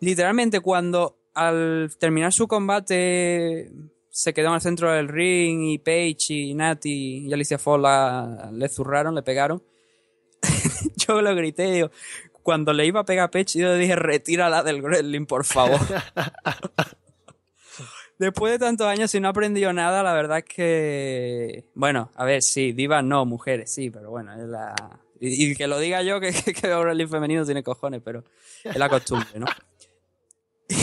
Literalmente, cuando al terminar su combate se quedó en el centro del ring y Paige y Nati y Alicia Fola le zurraron, le pegaron. yo lo grité, digo, cuando le iba a pegar a Paige, yo le dije, retírala del Gremlin, por favor. después de tantos años, y no ha aprendido nada, la verdad es que. Bueno, a ver, sí, divas no, mujeres sí, pero bueno, es la. Y, que lo diga yo, que, que, que el femenino tiene cojones, pero es la costumbre, ¿no?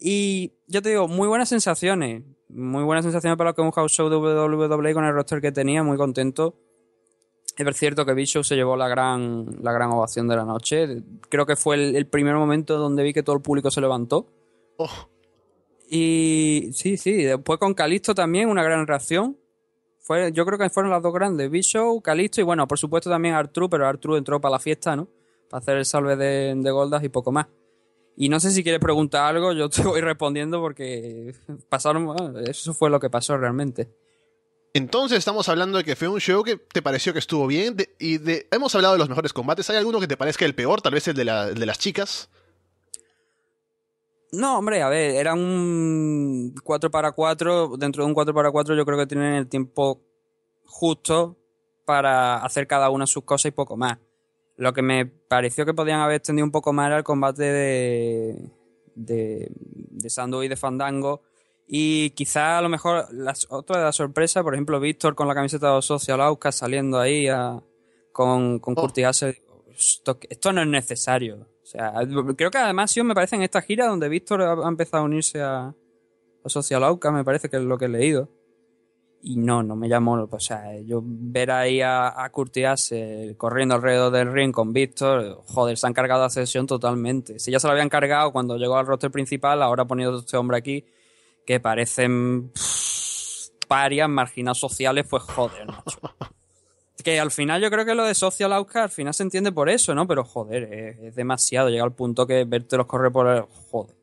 y yo te digo, muy buenas sensaciones. Muy buenas sensaciones para lo que hemos un show de WWE con el roster que tenía, muy contento. Es cierto que Bishop se llevó la gran, la gran ovación de la noche. Creo que fue el, el primer momento donde vi que todo el público se levantó. Oh. Y sí, sí, después con Calixto también, una gran reacción. Fue, yo creo que fueron las dos grandes, Big Show, Calixto y bueno, por supuesto también Artru, pero Artru entró para la fiesta, ¿no? Para hacer el salve de, Goldas y poco más. Y no sé si quieres preguntar algo, yo te voy respondiendo porque pasaron, eso fue lo que pasó realmente. Entonces estamos hablando de que fue un show que te pareció que estuvo bien y hemos hablado de los mejores combates. ¿Hay alguno que te parezca el peor? Tal vez de, el de las chicas. No, hombre, a ver, era un 4 para 4. Dentro de un 4 para 4 yo creo que tienen el tiempo justo para hacer cada una sus cosas y poco más. Lo que me pareció que podían haber extendido un poco más era el combate de, de, Sandu y de Fandango. Y quizá a lo mejor las, otra de las sorpresas, por ejemplo, Víctor con la camiseta de Social Ausca saliendo ahí con, con oh. esto no es necesario sea, creo que además yo me parece en esta gira donde Víctor ha, empezado a unirse a, Socialauca, Social me parece que es lo que he leído. Y no, no me llamó. O sea, yo ver ahí a, a eh, corriendo alrededor del ring con Víctor, joder, se han cargado la sesión totalmente. Si ya se lo habían cargado cuando llegó al roster principal, ahora ha poniendo este hombre aquí, que parecen parias, marginados sociales, pues joder, macho. Que al final yo creo que lo de Social Oscar, al final se entiende por eso, ¿no? Pero joder, es, demasiado. Llega al punto que verte los corre por el. Joder.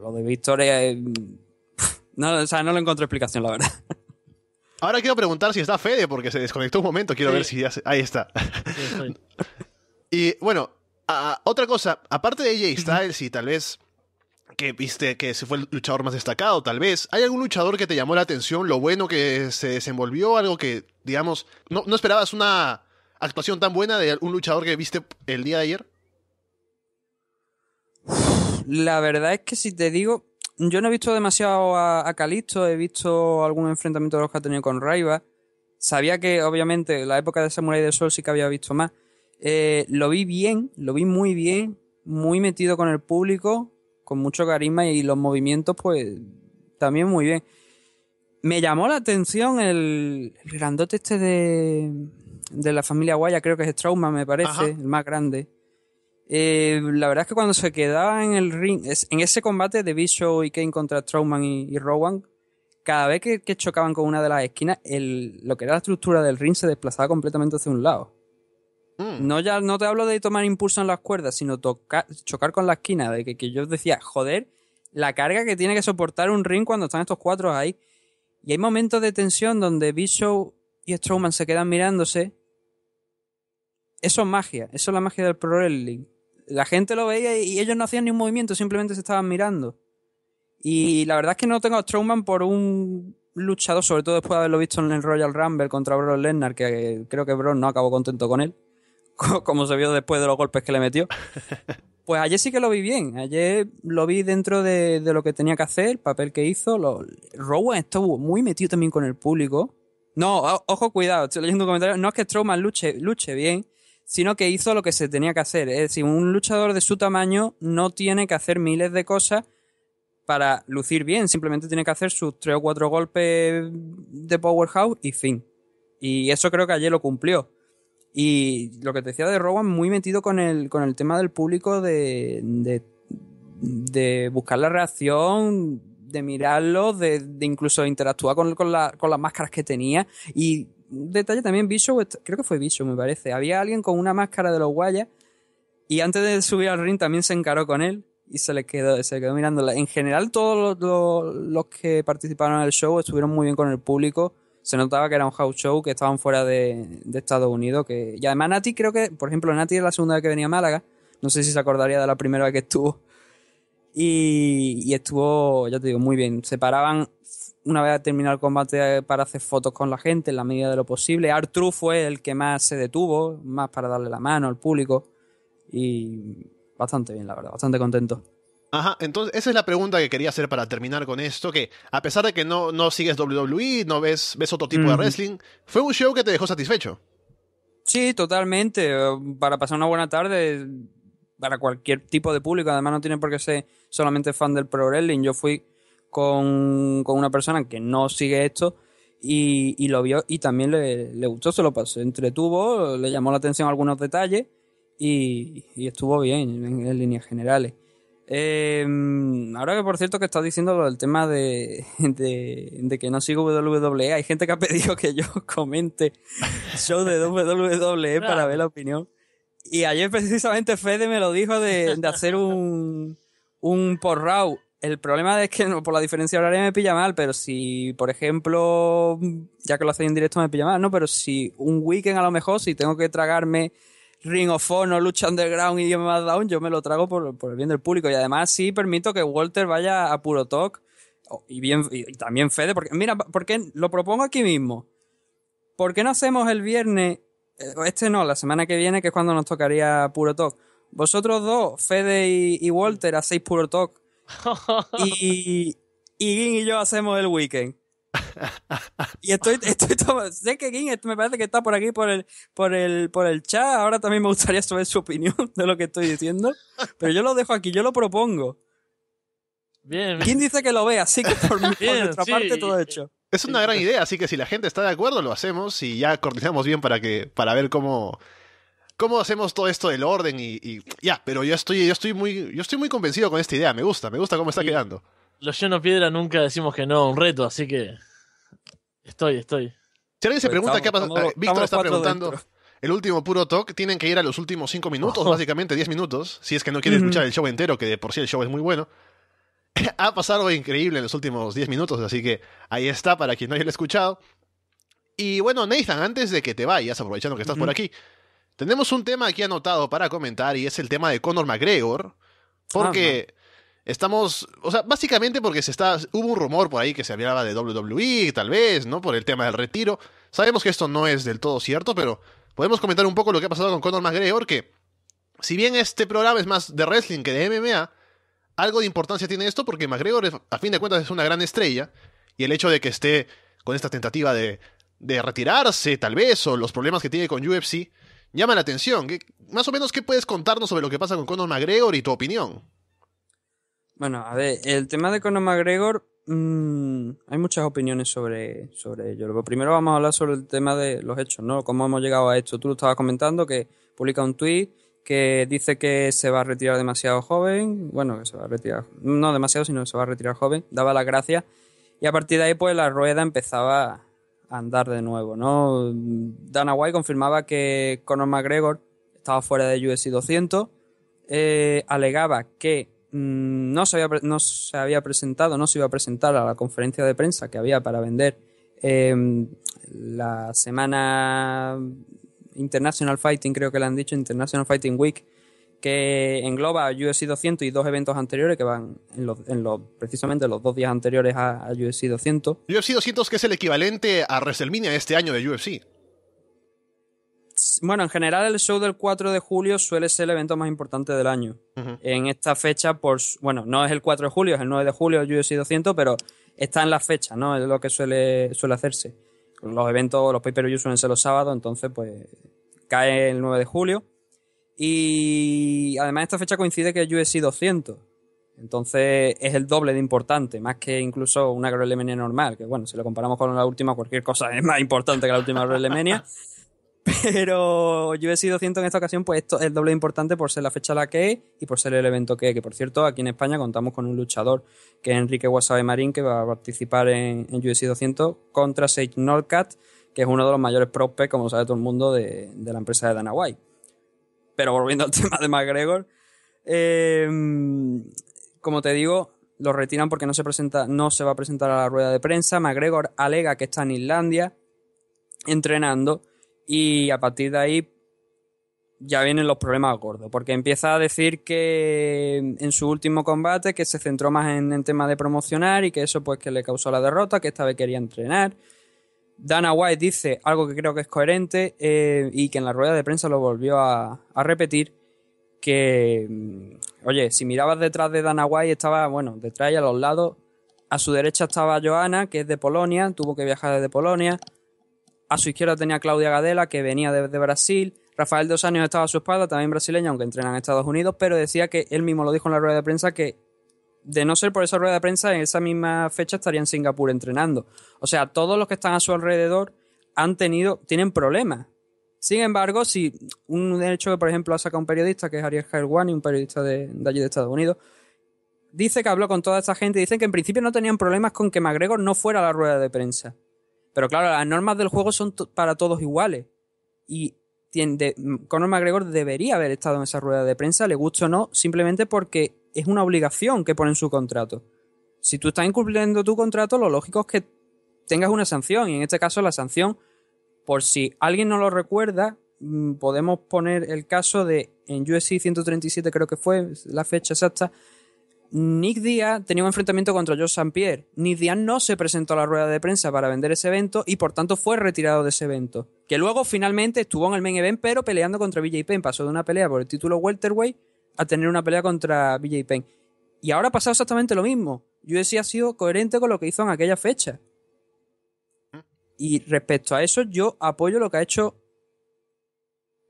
Lo de Víctor es. Mm, no, o sea, no le encontré explicación, la verdad. Ahora quiero preguntar si está Fede, porque se desconectó un momento. Quiero ver si ya Ahí está. y bueno, otra cosa. Aparte de Jay Styles y tal vez que viste que se fue el luchador más destacado, tal vez. ¿Hay algún luchador que te llamó la atención? ¿Lo bueno que se desenvolvió? ¿Algo que, digamos, no, esperabas una actuación tan buena de un luchador que viste el día de ayer? La verdad es que si te digo, yo no he visto demasiado a, Calixto. he visto algún enfrentamiento de los que ha tenido con Raiva. Sabía que, obviamente, la época de Samurai del Sol sí que había visto más. Eh, lo vi bien, lo vi muy bien, muy metido con el público, con mucho carisma y los movimientos, pues, también muy bien. Me llamó la atención el, grandote este de, la familia Guaya, creo que es Strauman, me parece, el más grande. Eh, la verdad es que cuando se quedaba en el ring, en ese combate de Bishop y Kane contra Strowman y, Rowan, cada vez que, que, chocaban con una de las esquinas, el, lo que era la estructura del ring se desplazaba completamente hacia un lado. Mm. No, ya, no te hablo de tomar impulso en las cuerdas, sino chocar con la esquina. De que, yo decía, joder, la carga que tiene que soportar un ring cuando están estos cuatro ahí. Y hay momentos de tensión donde Bishop y Strowman se quedan mirándose. Eso es magia, eso es la magia del Pro Wrestling. La gente lo veía y ellos no hacían ni un movimiento, simplemente se estaban mirando. Y la verdad es que no tengo a Strowman por un luchador, sobre todo después de haberlo visto en el Royal Rumble contra Bro Lesnar, que eh, creo que Bro no acabó contento con él como se vio después de los golpes que le metió. Pues ayer sí que lo vi bien. Ayer lo vi dentro de, lo que tenía que hacer, el papel que hizo. Rowan estuvo muy metido también con el público. No, ojo, cuidado, estoy leyendo un comentario. No es que Strowman luche, luche bien, sino que hizo lo que se tenía que hacer. Es decir, un luchador de su tamaño no tiene que hacer miles de cosas para lucir bien. Simplemente tiene que hacer sus tres o cuatro golpes de powerhouse y fin. Y eso creo que ayer lo cumplió. Y lo que te decía de Rowan, muy metido con el, con el tema del público de, buscar la reacción, de mirarlo, de, incluso interactuar con, con, con, las máscaras que tenía. Y un detalle también, Bishop, creo que fue Bishop, me parece. Había alguien con una máscara de los guayas y antes de subir al ring también se encaró con él y se le quedó, se quedó mirándola. En general, todos los que participaron en el show estuvieron muy bien con el público se notaba que era un house show, que estaban fuera de, Estados Unidos. Que... Y además Nati creo que, por ejemplo, Nati es la segunda vez que venía a Málaga. No sé si se acordaría de la primera vez que estuvo. Y, y estuvo, ya te digo, muy bien. Se paraban una vez terminado el combate para hacer fotos con la gente en la medida de lo posible. Artru fue el que más se detuvo, más para darle la mano al público. Y bastante bien, la verdad, bastante contento. Ajá, entonces esa es la pregunta que quería hacer para terminar con esto, que a pesar de que no, no sigues WWE, no ves, ves otro tipo de wrestling, ¿fue un show que te dejó satisfecho? Sí, totalmente. Eh, para pasar una buena tarde, para cualquier tipo de público, además no tiene por qué ser solamente fan del pro wrestling. Yo fui con, con una persona que no sigue esto y, y lo vio y también le, le gustó, se lo pasó, entretuvo, le llamó la atención algunos detalles y, y estuvo bien en líneas generales. Em, ahora que por cierto que estás diciendo el tema de, que no sigo WWE, hay gente que ha pedido que yo comente show de WWE para ver la opinión. Y ayer precisamente Fede me lo dijo de, hacer un, un porrao El problema es que por la diferencia horaria me pilla mal, pero si, por ejemplo, ya que lo hacéis en directo me pilla mal, ¿no? Pero si un weekend a lo mejor, si tengo que tragarme Ring of Honor, Lucha Underground y Down, yo me lo trago por, el bien del público. Y además sí permito que Walter vaya a puro talk y, bien, también Fede, porque mira, porque lo propongo aquí mismo. ¿Por qué no hacemos el viernes, eh, este no, la semana que viene, que es cuando nos tocaría puro talk? Vosotros dos, Fede y, Walter, hacéis puro talk. y, y Gin y yo hacemos el weekend. y estoy, estoy sé que King me parece que está por aquí por el, por el, por el chat. Ahora también me gustaría saber su opinión de lo que estoy diciendo. Pero yo lo dejo aquí, yo lo propongo. Bien. ¿Quién dice que lo ve? Así que por, nuestra parte todo hecho. Es una gran idea, así que si la gente está de acuerdo, lo hacemos y ya coordinamos bien para que, para ver cómo, cómo hacemos todo esto del orden y, ya, pero yo estoy, yo estoy muy, yo estoy muy convencido con esta idea, me gusta, me gusta cómo está quedando. Los llenos piedra nunca decimos que no un reto, así que Estoy, estoy. Si alguien se pues pregunta qué ha pasado, Víctor está preguntando. El último puro talk, tienen que ir a los últimos cinco minutos, básicamente 10 minutos, si es que no quieren escuchar el show entero, que de por sí el show es muy bueno. ha pasado increíble en los últimos 10 minutos, así que ahí está para quien no haya escuchado. Y bueno, Nathan, antes de que te vayas, aprovechando que estás por aquí, tenemos un tema aquí anotado para comentar y es el tema de Conor McGregor, porque... Estamos, o sea, básicamente porque se está, hubo un rumor por ahí que se hablaba de WWE, tal vez, ¿no? Por el tema del retiro. Sabemos que esto no es del todo cierto, pero podemos comentar un poco lo que ha pasado con Conor McGregor, que si bien este programa es más de wrestling que de MMA, algo de importancia tiene esto porque McGregor, a fin de cuentas, es una gran estrella y el hecho de que esté con esta tentativa de, retirarse, tal vez, o los problemas que tiene con UFC, llama la atención. más o menos, ¿qué puedes contarnos sobre lo que pasa con Conor McGregor y tu opinión? Bueno, a ver, el tema de Conor McGregor, mm, hay muchas opiniones sobre, sobre ello. primero vamos a hablar sobre el tema de los hechos, ¿no? Cómo hemos llegado a esto. Tú lo estabas comentando, que publica un tuit que dice que se va a retirar demasiado joven. Bueno, que se va a retirar, no demasiado, sino que se va a retirar joven. Daba las gracias. Y a partir de ahí, pues la rueda empezaba a andar de nuevo, ¿no? Dana White confirmaba que Conor McGregor estaba fuera de UFC 200. Eh, alegaba que Mm, no se, había, no se había presentado, no se iba a presentar a la conferencia de prensa que había para vender em, la semana International Fighting, creo que le han dicho, International Fighting Week, que engloba a UFC 200 y dos eventos anteriores que van en los, precisamente los dos días anteriores a, a UFC 200. UFC 200 que es el equivalente a WrestleMania este año de UFC bueno, en general el show del 4 de julio suele ser el evento más importante del año. En esta fecha, por bueno, no es el 4 de julio, es el 9 de julio, UFC 200, pero está en la fecha, ¿no? Es lo que suele, suele hacerse. Los eventos, los pay-per-view suelen ser los sábados, entonces pues cae el 9 de julio. Y además esta fecha coincide que es UFC 200. Entonces es el doble de importante, más que incluso una WrestleMania normal, que bueno, si lo comparamos con la última, cualquier cosa es más importante que la última WrestleMania. Pero UFC 200 en esta ocasión, pues esto es doble importante por ser la fecha la que es y por ser el evento que es. Que por cierto, aquí en España contamos con un luchador que es Enrique Guasave Marín, que va a participar en, en UFC 200 contra Sage Nordcat, que es uno de los mayores prospects, como sabe todo el mundo, de, la empresa de Dana Pero volviendo al tema de McGregor, em, como te digo, lo retiran porque no se, presenta, no se va a presentar a la rueda de prensa. McGregor alega que está en Islandia entrenando y a partir de ahí ya vienen los problemas gordos, porque empieza a decir que en su último combate que se centró más en el tema de promocionar y que eso pues que le causó la derrota, que esta vez quería entrenar. Dana White dice algo que creo que es coherente eh, y que en la rueda de prensa lo volvió a, repetir, que, mm, oye, si mirabas detrás de Dana White estaba, bueno, detrás y a los lados, a su derecha estaba Joana, que es de Polonia, tuvo que viajar desde Polonia, a su izquierda tenía Claudia Gadela, que venía desde de Brasil. Rafael Dos Años estaba a su espalda, también brasileña, aunque entrena en Estados Unidos, pero decía que él mismo lo dijo en la rueda de prensa que de no ser por esa rueda de prensa, en esa misma fecha estaría en Singapur entrenando. O sea, todos los que están a su alrededor han tenido, tienen problemas. Sin embargo, si un hecho que, por ejemplo, ha sacado un periodista, que es Ariel Helwani, un periodista de, allí de Estados Unidos, dice que habló con toda esta gente, dicen que en principio no tenían problemas con que McGregor no fuera a la rueda de prensa. Pero claro, las normas del juego son para todos iguales. Y Conor McGregor debería haber estado en esa rueda de prensa, le gusta o no, simplemente porque es una obligación que pone en su contrato. Si tú estás incumpliendo tu contrato, lo lógico es que tengas una sanción. Y en este caso, la sanción, por si alguien no lo recuerda, mm, podemos poner el caso de en USC 137, creo que fue la fecha exacta, Nick Diaz... tenía un enfrentamiento contra George St. Pierre. Nick Diaz no se presentó a la rueda de prensa para vender ese evento y por tanto fue retirado de ese evento. Que luego finalmente estuvo en el main event pero peleando contra BJ Penn. Pasó de una pelea por el título welterweight a tener una pelea contra BJ Penn. Y ahora ha pasado exactamente lo mismo. USC ha sido coherente con lo que hizo en aquella fecha. Y respecto a eso, yo apoyo lo que ha hecho.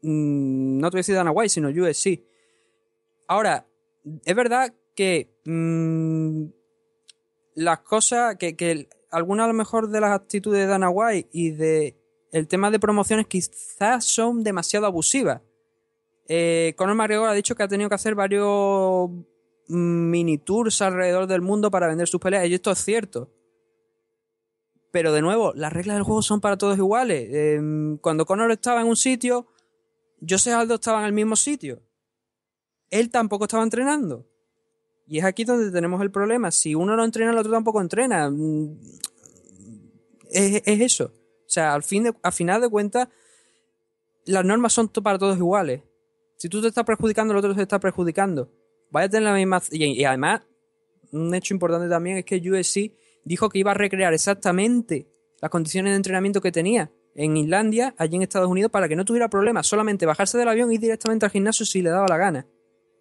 Mm, no te voy a decir Dana White, sino USC. Ahora, es verdad que mm, las cosas, que, que algunas a lo mejor de las actitudes de Dana White y de el tema de promociones quizás son demasiado abusivas. Eh, Conor McGregor ha dicho que ha tenido que hacer varios mm, mini tours alrededor del mundo para vender sus peleas, y esto es cierto. Pero de nuevo, las reglas del juego son para todos iguales. Em, cuando Conor estaba en un sitio, José Aldo estaba en el mismo sitio. Él tampoco estaba entrenando. Y es aquí donde tenemos el problema. Si uno no entrena, el otro tampoco entrena. Mm, es, eso. O sea, al fin final de cuentas, las normas son para todos iguales. Si tú te estás perjudicando, el otro te está perjudicando. Vaya a tener la misma. Y, además, un hecho importante también es que USC dijo que iba a recrear exactamente las condiciones de entrenamiento que tenía en Islandia, allí en Estados Unidos, para que no tuviera problemas, solamente bajarse del avión y ir directamente al gimnasio si le daba la gana.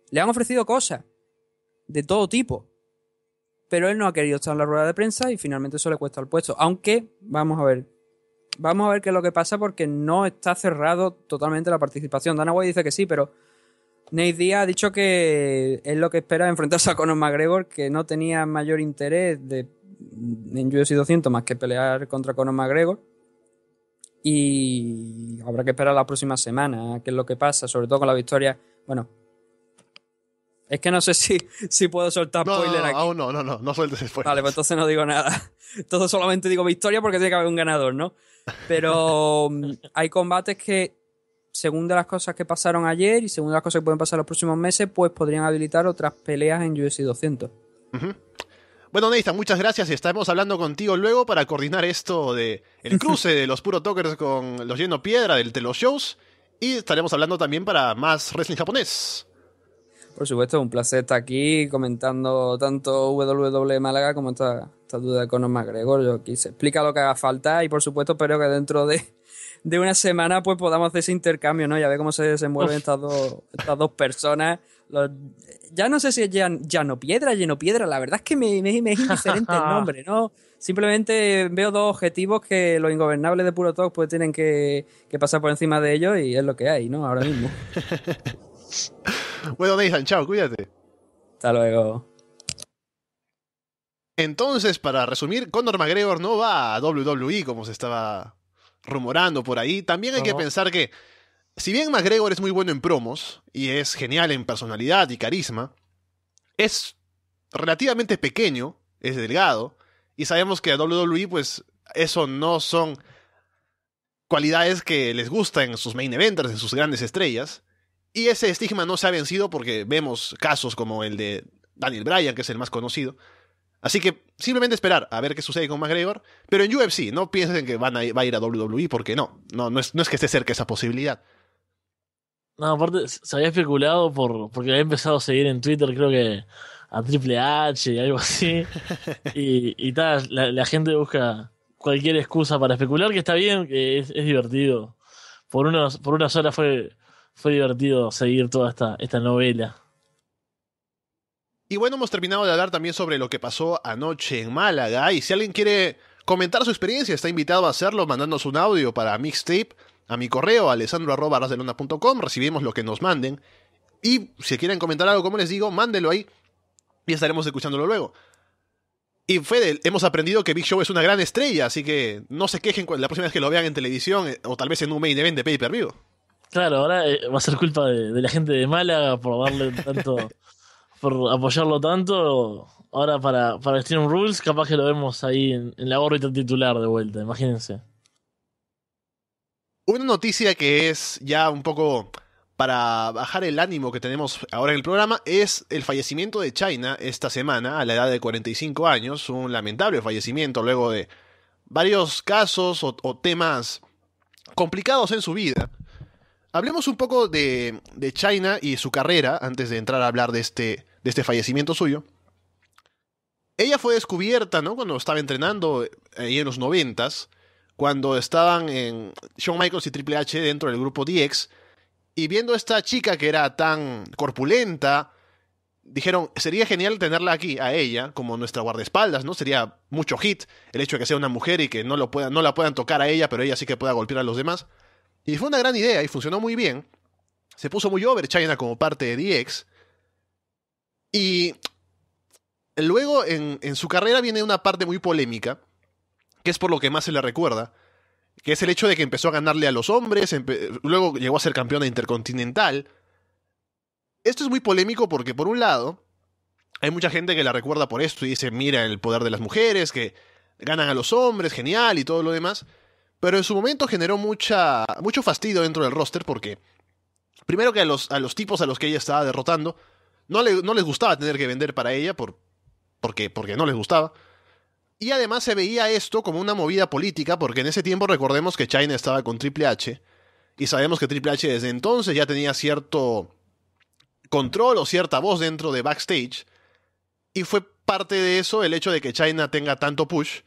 Le han ofrecido cosas, de todo tipo. Pero él no ha querido estar en la rueda de prensa y finalmente eso le cuesta el puesto. Aunque, vamos a ver, vamos a ver qué es lo que pasa porque no está cerrado totalmente la participación. Dana White dice que sí, pero Nate Díaz ha dicho que es lo que espera enfrentarse a Conor McGregor, que no tenía mayor interés de, en UFC 200 más que pelear contra Conor McGregor. Y habrá que esperar la próxima semana, qué es lo que pasa, sobre todo con la victoria, bueno, es que no sé si, si puedo soltar spoiler aquí. No, no, no, no, no sueltes spoiler. Vale, pues entonces no digo nada. Entonces solamente digo victoria porque tiene que haber un ganador, ¿no? Pero um, hay combates que, según de las cosas que pasaron ayer y según de las cosas que pueden pasar los próximos meses, pues podrían habilitar otras peleas en UFC 200. Bueno, Neiza, muchas gracias. Y Estaremos hablando contigo luego para coordinar esto de el cruce de los puro tokers con los llenos piedra Del los shows. Y estaremos hablando también para más wrestling japonés. Por supuesto, un placer estar aquí comentando tanto WW e Málaga como esta, esta duda de Omar Gregorio. Yo aquí se explica lo que haga falta y por supuesto espero que dentro de, de una semana pues podamos hacer ese intercambio, ¿no? Ya ve cómo se desenvuelven estas dos, estas dos personas. ya no sé si es Llano no Piedra, Lleno Piedra, la verdad es que me, me, me es el nombre, ¿no? Simplemente veo dos objetivos que los ingobernables de Puro Talk pues tienen que, que pasar por encima de ellos y es lo que hay, ¿no? Ahora mismo. Bueno, Nathan, chao, cuídate. Hasta luego. Entonces, para resumir, Conor McGregor no va a WWE como se estaba rumorando por ahí. También hay que pensar que, si bien McGregor es muy bueno en promos y es genial en personalidad y carisma, es relativamente pequeño, es delgado, y sabemos que a WWE, pues, eso no son cualidades que les gustan en sus main eventers, en sus grandes estrellas. Y ese estigma no se ha vencido porque vemos casos como el de Daniel Bryan, que es el más conocido. Así que simplemente esperar a ver qué sucede con McGregor. Pero en UFC, no piensen que van a, va a ir a WWE porque no, no, no es, que esté cerca esa posibilidad. No, aparte se había especulado por, porque había empezado a seguir en Twitter, creo que a Triple H y algo así. y, tal, la, gente busca cualquier excusa para especular, que está bien, que es, divertido. Por, unos, por unas horas fue fue divertido seguir toda esta, esta novela. Y bueno, hemos terminado de hablar también sobre lo que pasó anoche en Málaga. Y si alguien quiere comentar su experiencia, está invitado a hacerlo mandándonos un audio para mixtape a mi correo alessandro.com. Recibimos lo que nos manden. Y si quieren comentar algo, como les digo, mándelo ahí y estaremos escuchándolo luego. Y hemos aprendido que Big Show es una gran estrella, así que no se quejen la próxima vez que lo vean en televisión eh, o tal vez en un main event de pay per view. Claro, ahora eh, va a ser culpa de, la gente de Málaga por darle tanto, por apoyarlo tanto. Ahora para, para Steam Rules, capaz que lo vemos ahí en, la órbita titular de vuelta, imagínense. Una noticia que es ya un poco para bajar el ánimo que tenemos ahora en el programa es el fallecimiento de China esta semana a la edad de 45 años, un lamentable fallecimiento luego de varios casos o temas complicados en su vida. Hablemos un poco de, China y su carrera antes de entrar a hablar de este, de este fallecimiento suyo. Ella fue descubierta, ¿no? Cuando estaba entrenando eh, ahí en los noventas, cuando estaban en Shawn Michaels y Triple H dentro del grupo DX, y viendo a esta chica que era tan corpulenta, dijeron, sería genial tenerla aquí, a ella, como nuestra guardaespaldas, ¿no? Sería mucho hit el hecho de que sea una mujer y que no, lo no la puedan tocar a ella, pero ella sí que pueda golpear a los demás. Y fue una gran idea y funcionó muy bien. Se puso muy over China como parte de DX. Y luego en, en, su carrera viene una parte muy polémica, que es por lo que más se le recuerda, que es el hecho de que empezó a ganarle a los hombres, luego llegó a ser campeona intercontinental. Esto es muy polémico porque por un lado, hay mucha gente que la recuerda por esto y dice, mira el poder de las mujeres, que ganan a los hombres, genial y todo lo demás. Pero en su momento generó mucha, mucho fastidio dentro del roster porque, primero que a los, a los tipos a los que ella estaba derrotando, no, le, no les gustaba tener que vender para ella por, porque, porque no les gustaba. Y además se veía esto como una movida política, porque en ese tiempo recordemos que China estaba con Triple H, y sabemos que Triple H desde entonces ya tenía cierto control o cierta voz dentro de backstage, y fue parte de eso el hecho de que China tenga tanto push,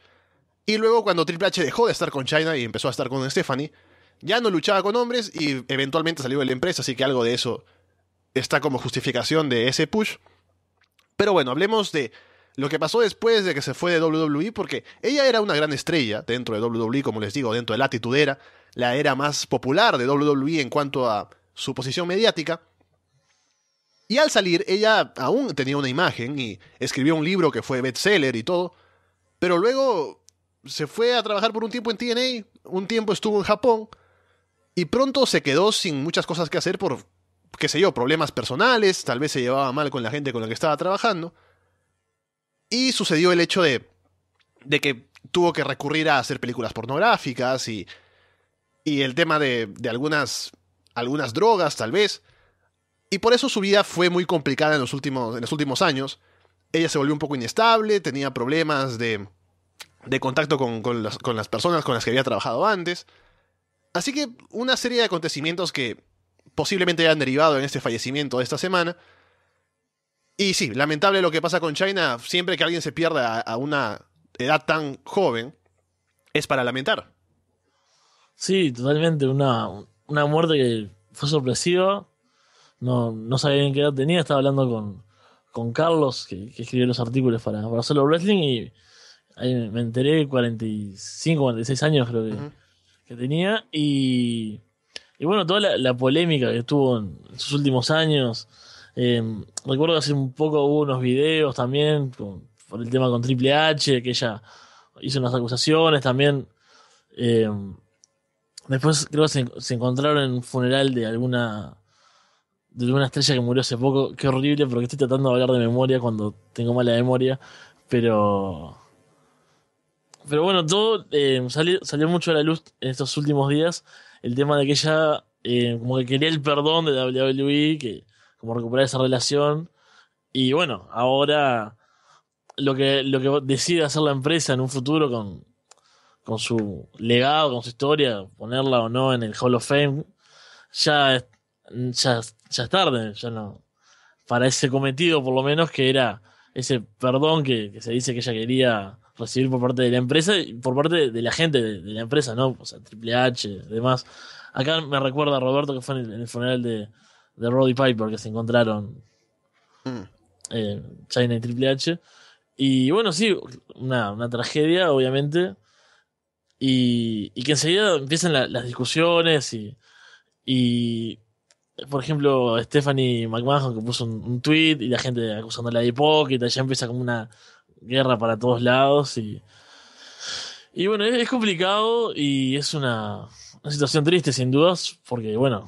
y luego cuando Triple H dejó de estar con China y empezó a estar con Stephanie, ya no luchaba con hombres y eventualmente salió de la empresa, así que algo de eso está como justificación de ese push. Pero bueno, hablemos de lo que pasó después de que se fue de WWE, porque ella era una gran estrella dentro de WWE, como les digo, dentro de la titudera, la era más popular de WWE en cuanto a su posición mediática. Y al salir, ella aún tenía una imagen y escribió un libro que fue bestseller y todo, pero luego se fue a trabajar por un tiempo en TNA, un tiempo estuvo en Japón y pronto se quedó sin muchas cosas que hacer por, qué sé yo, problemas personales, tal vez se llevaba mal con la gente con la que estaba trabajando. Y sucedió el hecho de, de que tuvo que recurrir a hacer películas pornográficas y, y el tema de, de algunas, algunas drogas, tal vez. Y por eso su vida fue muy complicada en los últimos, en los últimos años. Ella se volvió un poco inestable, tenía problemas de, de contacto con, las personas con las que había trabajado antes. Así que una serie de acontecimientos que posiblemente hayan derivado en este fallecimiento de esta semana. Y sí, lamentable lo que pasa con China, siempre que alguien se pierda a, una edad tan joven, es para lamentar. Sí, totalmente, una, muerte que fue sorpresiva, no, no sabía en qué edad tenía, estaba hablando con, Carlos, que, escribió los artículos para, para Solo Wrestling, y Ahí me enteré, 45, 46 años creo que, tenía. Y, bueno, toda la, polémica que estuvo en sus últimos años. Em, recuerdo que hace un poco hubo unos videos también por el tema con Triple H, que ella hizo unas acusaciones también. Em, después creo que se, encontraron en un funeral de alguna de alguna estrella que murió hace poco. Qué horrible, porque estoy tratando de hablar de memoria cuando tengo mala memoria. Pero pero bueno, todo eh, salió, mucho a la luz en estos últimos días el tema de que ella eh, como que quería el perdón de WWE, que como recuperar esa relación. Y bueno, ahora lo que, lo que decide hacer la empresa en un futuro con, con su legado, con su historia, ponerla o no en el Hall of Fame, ya, es, ya, es tarde, ya no. Para ese cometido, por lo menos, que era ese perdón que se dice que ella quería recibir por parte de la empresa y por parte de la gente de, la empresa, ¿no? O sea, Triple H, demás. Acá me recuerda a Roberto que fue en el, funeral de, de, Roddy Piper que se encontraron mm. eh, China y Triple H. Y bueno, sí, una, tragedia, obviamente. Y, que enseguida empiezan las discusiones y, por ejemplo, Stephanie McMahon que puso un, un, tweet y la gente acusándola de hipócrita, ya empieza como una, guerra para todos lados y. bueno, es, complicado y es una, situación triste, sin dudas, porque bueno,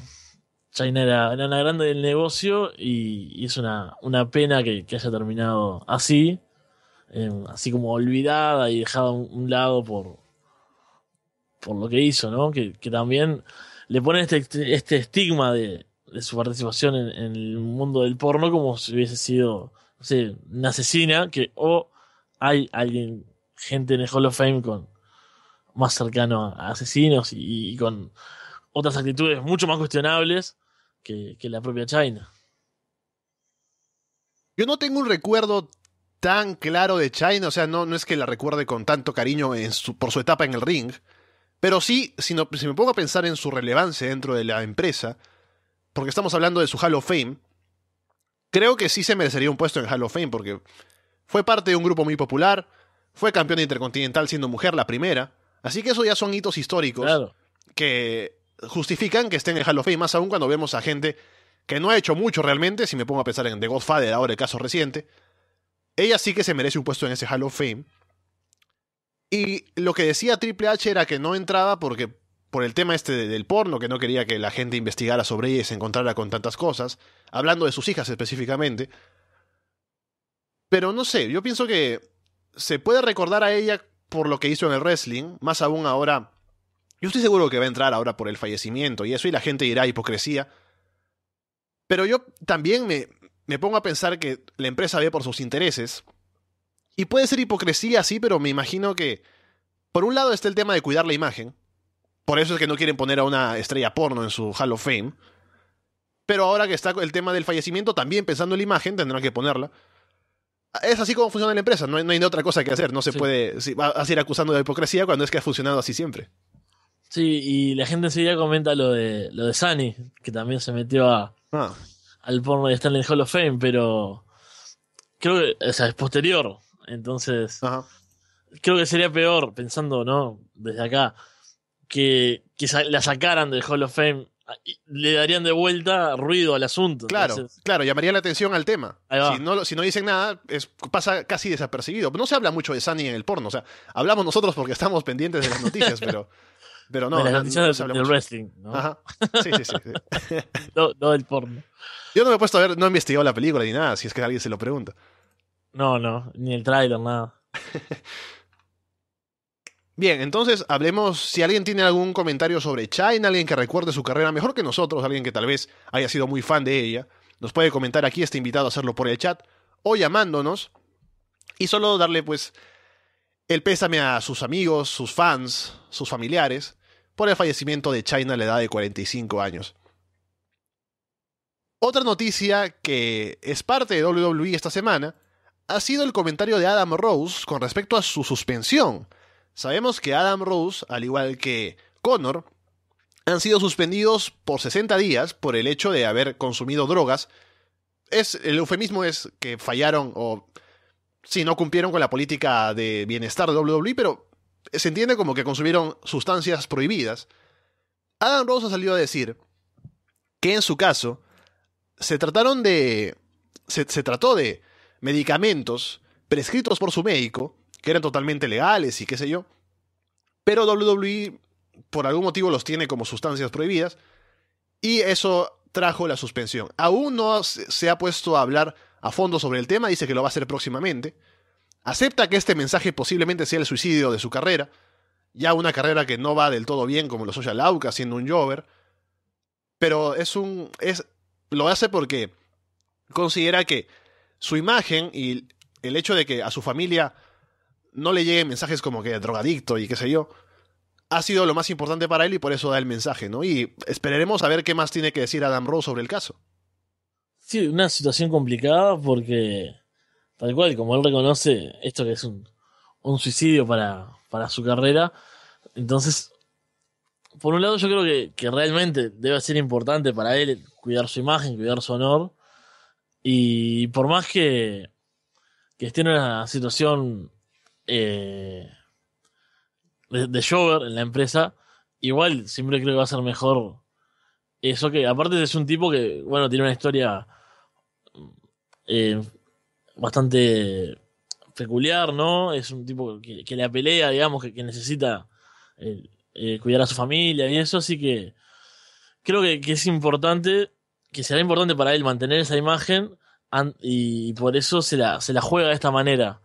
China era, era una grande del negocio y, es una, una pena que, haya terminado así, em, así como olvidada y dejada un, lado por, por lo que hizo, ¿no? Que, también le ponen este, este, este estigma de, su participación en, en, el mundo del porno como si hubiese sido, no sé, una asesina que o hay alguien, gente en el Hall of Fame con más cercano a asesinos y, con otras actitudes mucho más cuestionables que, la propia China. Yo no tengo un recuerdo tan claro de China, o sea, no, no es que la recuerde con tanto cariño por su etapa en el ring, pero sí, si, me pongo a pensar en su relevancia dentro de la empresa, porque estamos hablando de su Hall of Fame, creo que sí se merecería un puesto en el Hall of Fame, porque fue parte de un grupo muy popular, fue campeona intercontinental siendo mujer la primera, así que eso ya son hitos históricos que justifican que esté en el Hall of Fame, más aún cuando vemos a gente que no ha hecho mucho realmente, si me pongo a pensar en The Godfather ahora, el caso reciente, ella sí que se merece un puesto en ese Hall of Fame. Y lo que decía Triple H era que no entraba porque por el tema este del porno, que no quería que la gente investigara sobre ella y se encontrara con tantas cosas, hablando de sus hijas específicamente, pero no sé, yo pienso que se puede recordar a ella por lo que hizo en el wrestling, más aún ahora. Yo estoy seguro que va a entrar ahora por el fallecimiento y eso, y la gente dirá hipocresía. Pero yo también me, me pongo a pensar que la empresa ve por sus intereses. Y puede ser hipocresía, sí, pero me imagino que. Por un lado está el tema de cuidar la imagen. Por eso es que no quieren poner a una estrella porno en su Hall of Fame. Pero ahora que está el tema del fallecimiento, también pensando en la imagen, tendrán que ponerla es así como funciona la empresa, no hay, no hay otra cosa que hacer, no se puede vas a ir acusando de hipocresía cuando es que ha funcionado así siempre. Sí, y la gente enseguida comenta lo de lo de Sunny, que también se metió a, ah. al porno de el Hall of Fame, pero creo que es posterior, entonces creo que sería peor pensando, ¿no? Desde acá, que, que la sacaran del Hall of Fame le darían de vuelta ruido al asunto. Claro, claro, llamaría la atención al tema. Si no, dicen nada, es, pasa casi desapercibido. No se habla mucho de Sunny en el porno, o sea, hablamos nosotros porque estamos pendientes de las noticias, pero, pero no. De las noticias del, wrestling, ¿no? Sí, sí, sí. no, no, del porno. Yo no me he puesto a ver, no he investigado la película ni nada, si es que alguien se lo pregunta. No, no, ni el trailer, nada. Bien, entonces hablemos, si alguien tiene algún comentario sobre China, alguien que recuerde su carrera mejor que nosotros, alguien que tal vez haya sido muy fan de ella, nos puede comentar aquí, este invitado a hacerlo por el chat o llamándonos y solo darle pues el pésame a sus amigos, sus fans, sus familiares por el fallecimiento de China a la edad de 45 años. Otra noticia que es parte de WWE esta semana ha sido el comentario de Adam Rose con respecto a su suspensión Sabemos que Adam Rose, al igual que Connor, han sido suspendidos por 60 días por el hecho de haber consumido drogas. Es, el eufemismo es que fallaron o si no cumplieron con la política de bienestar de WWE, pero se entiende como que consumieron sustancias prohibidas. Adam Rose ha salido a decir que en su caso se trataron de. se trató de medicamentos prescritos por su médico que eran totalmente legales y qué sé yo. Pero WWE por algún motivo los tiene como sustancias prohibidas y eso trajo la suspensión. Aún no se ha puesto a hablar a fondo sobre el tema, dice que lo va a hacer próximamente. Acepta que este mensaje posiblemente sea el suicidio de su carrera, ya una carrera que no va del todo bien como lo Social Lauca siendo un Jover, pero es un es lo hace porque considera que su imagen y el hecho de que a su familia no le lleguen mensajes como que drogadicto y qué sé yo, ha sido lo más importante para él y por eso da el mensaje, ¿no? Y esperaremos a ver qué más tiene que decir Adam Rowe sobre el caso. Sí, una situación complicada porque, tal cual, como él reconoce esto que es un, un suicidio para, para su carrera, entonces, por un lado yo creo que, realmente debe ser importante para él cuidar su imagen, cuidar su honor, y por más que, que esté en una situación eh, de, Jogger en la empresa, igual siempre creo que va a ser mejor eso que, aparte es un tipo que, bueno, tiene una historia eh, bastante peculiar, ¿no? Es un tipo que, que la pelea, digamos, que, necesita eh, cuidar a su familia y eso, así que creo que, es importante, que será importante para él mantener esa imagen y, y, por eso se la, se la juega de esta manera.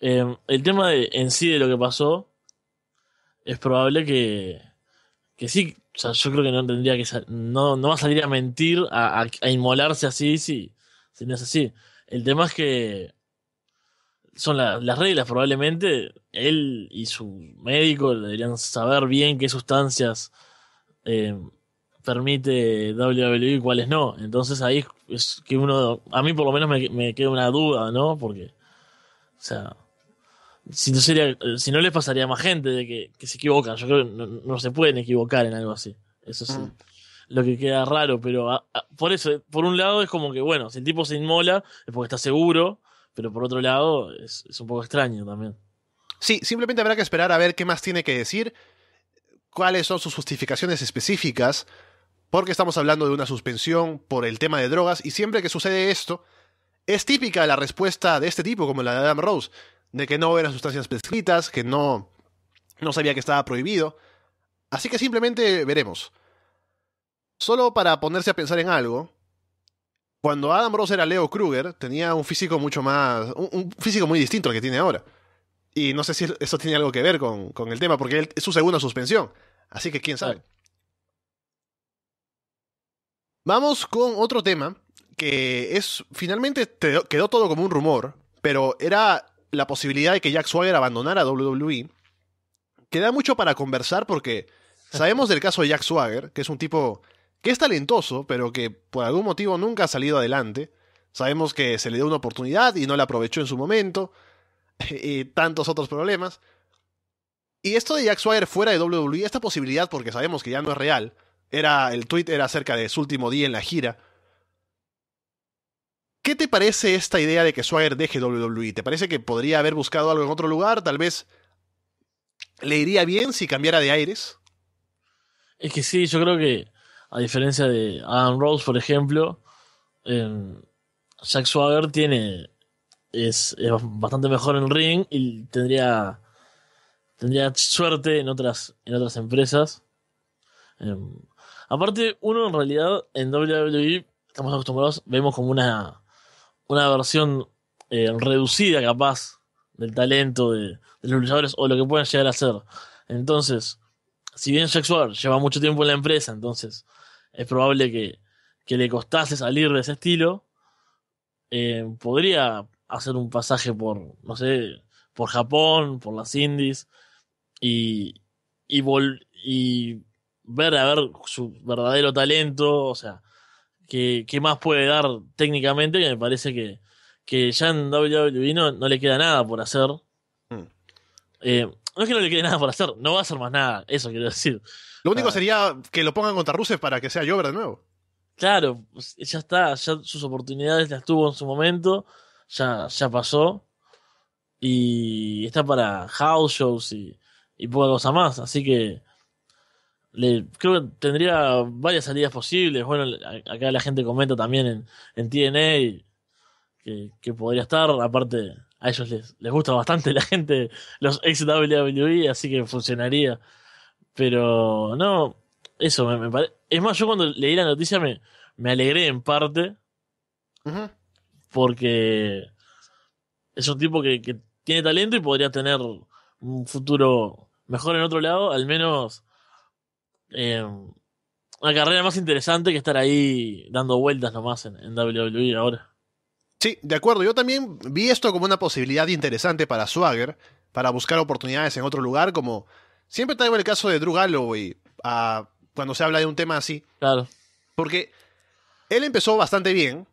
Em, el tema de, en sí de lo que pasó es probable que, que sí. yo creo que no tendría que no, no va a salir a mentir, a, inmolarse así, si no es así. El tema es que son las reglas, probablemente él y su médico deberían saber bien qué sustancias em, permite WWE y cuáles no. Entonces ahí es que uno, a mí por lo menos me, me queda una duda, ¿no? Porque, o sea, si no, sería, eh, si no les pasaría más gente de que, que se equivocan. Yo creo que no, se pueden equivocar en algo así. Eso es mm. Lo que queda raro, pero por eso, eh, por un lado es como que, bueno, si el tipo se inmola es porque está seguro, pero por otro lado es, es un poco extraño también. Sí, simplemente habrá que esperar a ver qué más tiene que decir, cuáles son sus justificaciones específicas, porque estamos hablando de una suspensión por el tema de drogas, y siempre que sucede esto, es típica la respuesta de este tipo, como la de Adam Rose, de que no eran sustancias prescritas, que no, no sabía que estaba prohibido. Así que simplemente veremos. Solo para ponerse a pensar en algo, cuando Adam Ross era Leo Kruger, tenía un físico mucho más. un, físico muy distinto al que tiene ahora. Y no sé si eso tiene algo que ver con, el tema, porque es su segunda suspensión. Así que quién sabe. Vamos con otro tema que es. Finalmente quedó todo como un rumor, pero era la posibilidad de que Jack Swagger abandonara WWE, queda mucho para conversar porque sabemos del caso de Jack Swagger, que es un tipo que es talentoso, pero que por algún motivo nunca ha salido adelante. Sabemos que se le dio una oportunidad y no la aprovechó en su momento, y tantos otros problemas. Y esto de Jack Swagger fuera de WWE, esta posibilidad, porque sabemos que ya no es real, era el tweet era acerca de su último día en la gira, ¿Qué te parece esta idea de que Swagger deje WWE? ¿Te parece que podría haber buscado algo en otro lugar? Tal vez le iría bien si cambiara de aires. Es que sí, yo creo que a diferencia de Adam Rose, por ejemplo, Jack em, Swagger tiene es, bastante mejor en ring y tendría tendría suerte en otras en otras empresas. Em, aparte, uno en realidad en WWE estamos acostumbrados vemos como una una versión eh, reducida capaz del talento de, los luchadores o lo que puedan llegar a hacer Entonces, si bien Jack lleva mucho tiempo en la empresa, entonces es probable que, que le costase salir de ese estilo, eh, podría hacer un pasaje por, no sé, por Japón, por las Indies y, y, y ver a ver su verdadero talento, o sea, que, más puede dar técnicamente, que me parece que, que ya en WWE no, le queda nada por hacer. Hmm. Eh, no es que no le quede nada por hacer, no va a hacer más nada, eso quiero decir. Lo único ah. sería que lo pongan contra Rusev para que sea Jover de nuevo. Claro, pues, ya está, ya sus oportunidades las tuvo en su momento, ya, ya pasó. Y está para house shows y, y poca cosa más, así que creo que tendría varias salidas posibles. Bueno, acá la gente comenta también en, en TNA que, podría estar. Aparte, a ellos les, les gusta bastante la gente, los ex WWE, así que funcionaría. Pero no, eso me, parece. Es más, yo cuando leí la noticia me, me alegré en parte. Porque es un tipo que, que tiene talento y podría tener un futuro mejor en otro lado, al menos Em, una carrera más interesante que estar ahí dando vueltas nomás en, WWE ahora. Sí, de acuerdo. Yo también vi esto como una posibilidad interesante para Swagger, para buscar oportunidades en otro lugar, como siempre traigo el caso de Drew Galloway cuando se habla de un tema así. Claro. Porque él empezó bastante bien,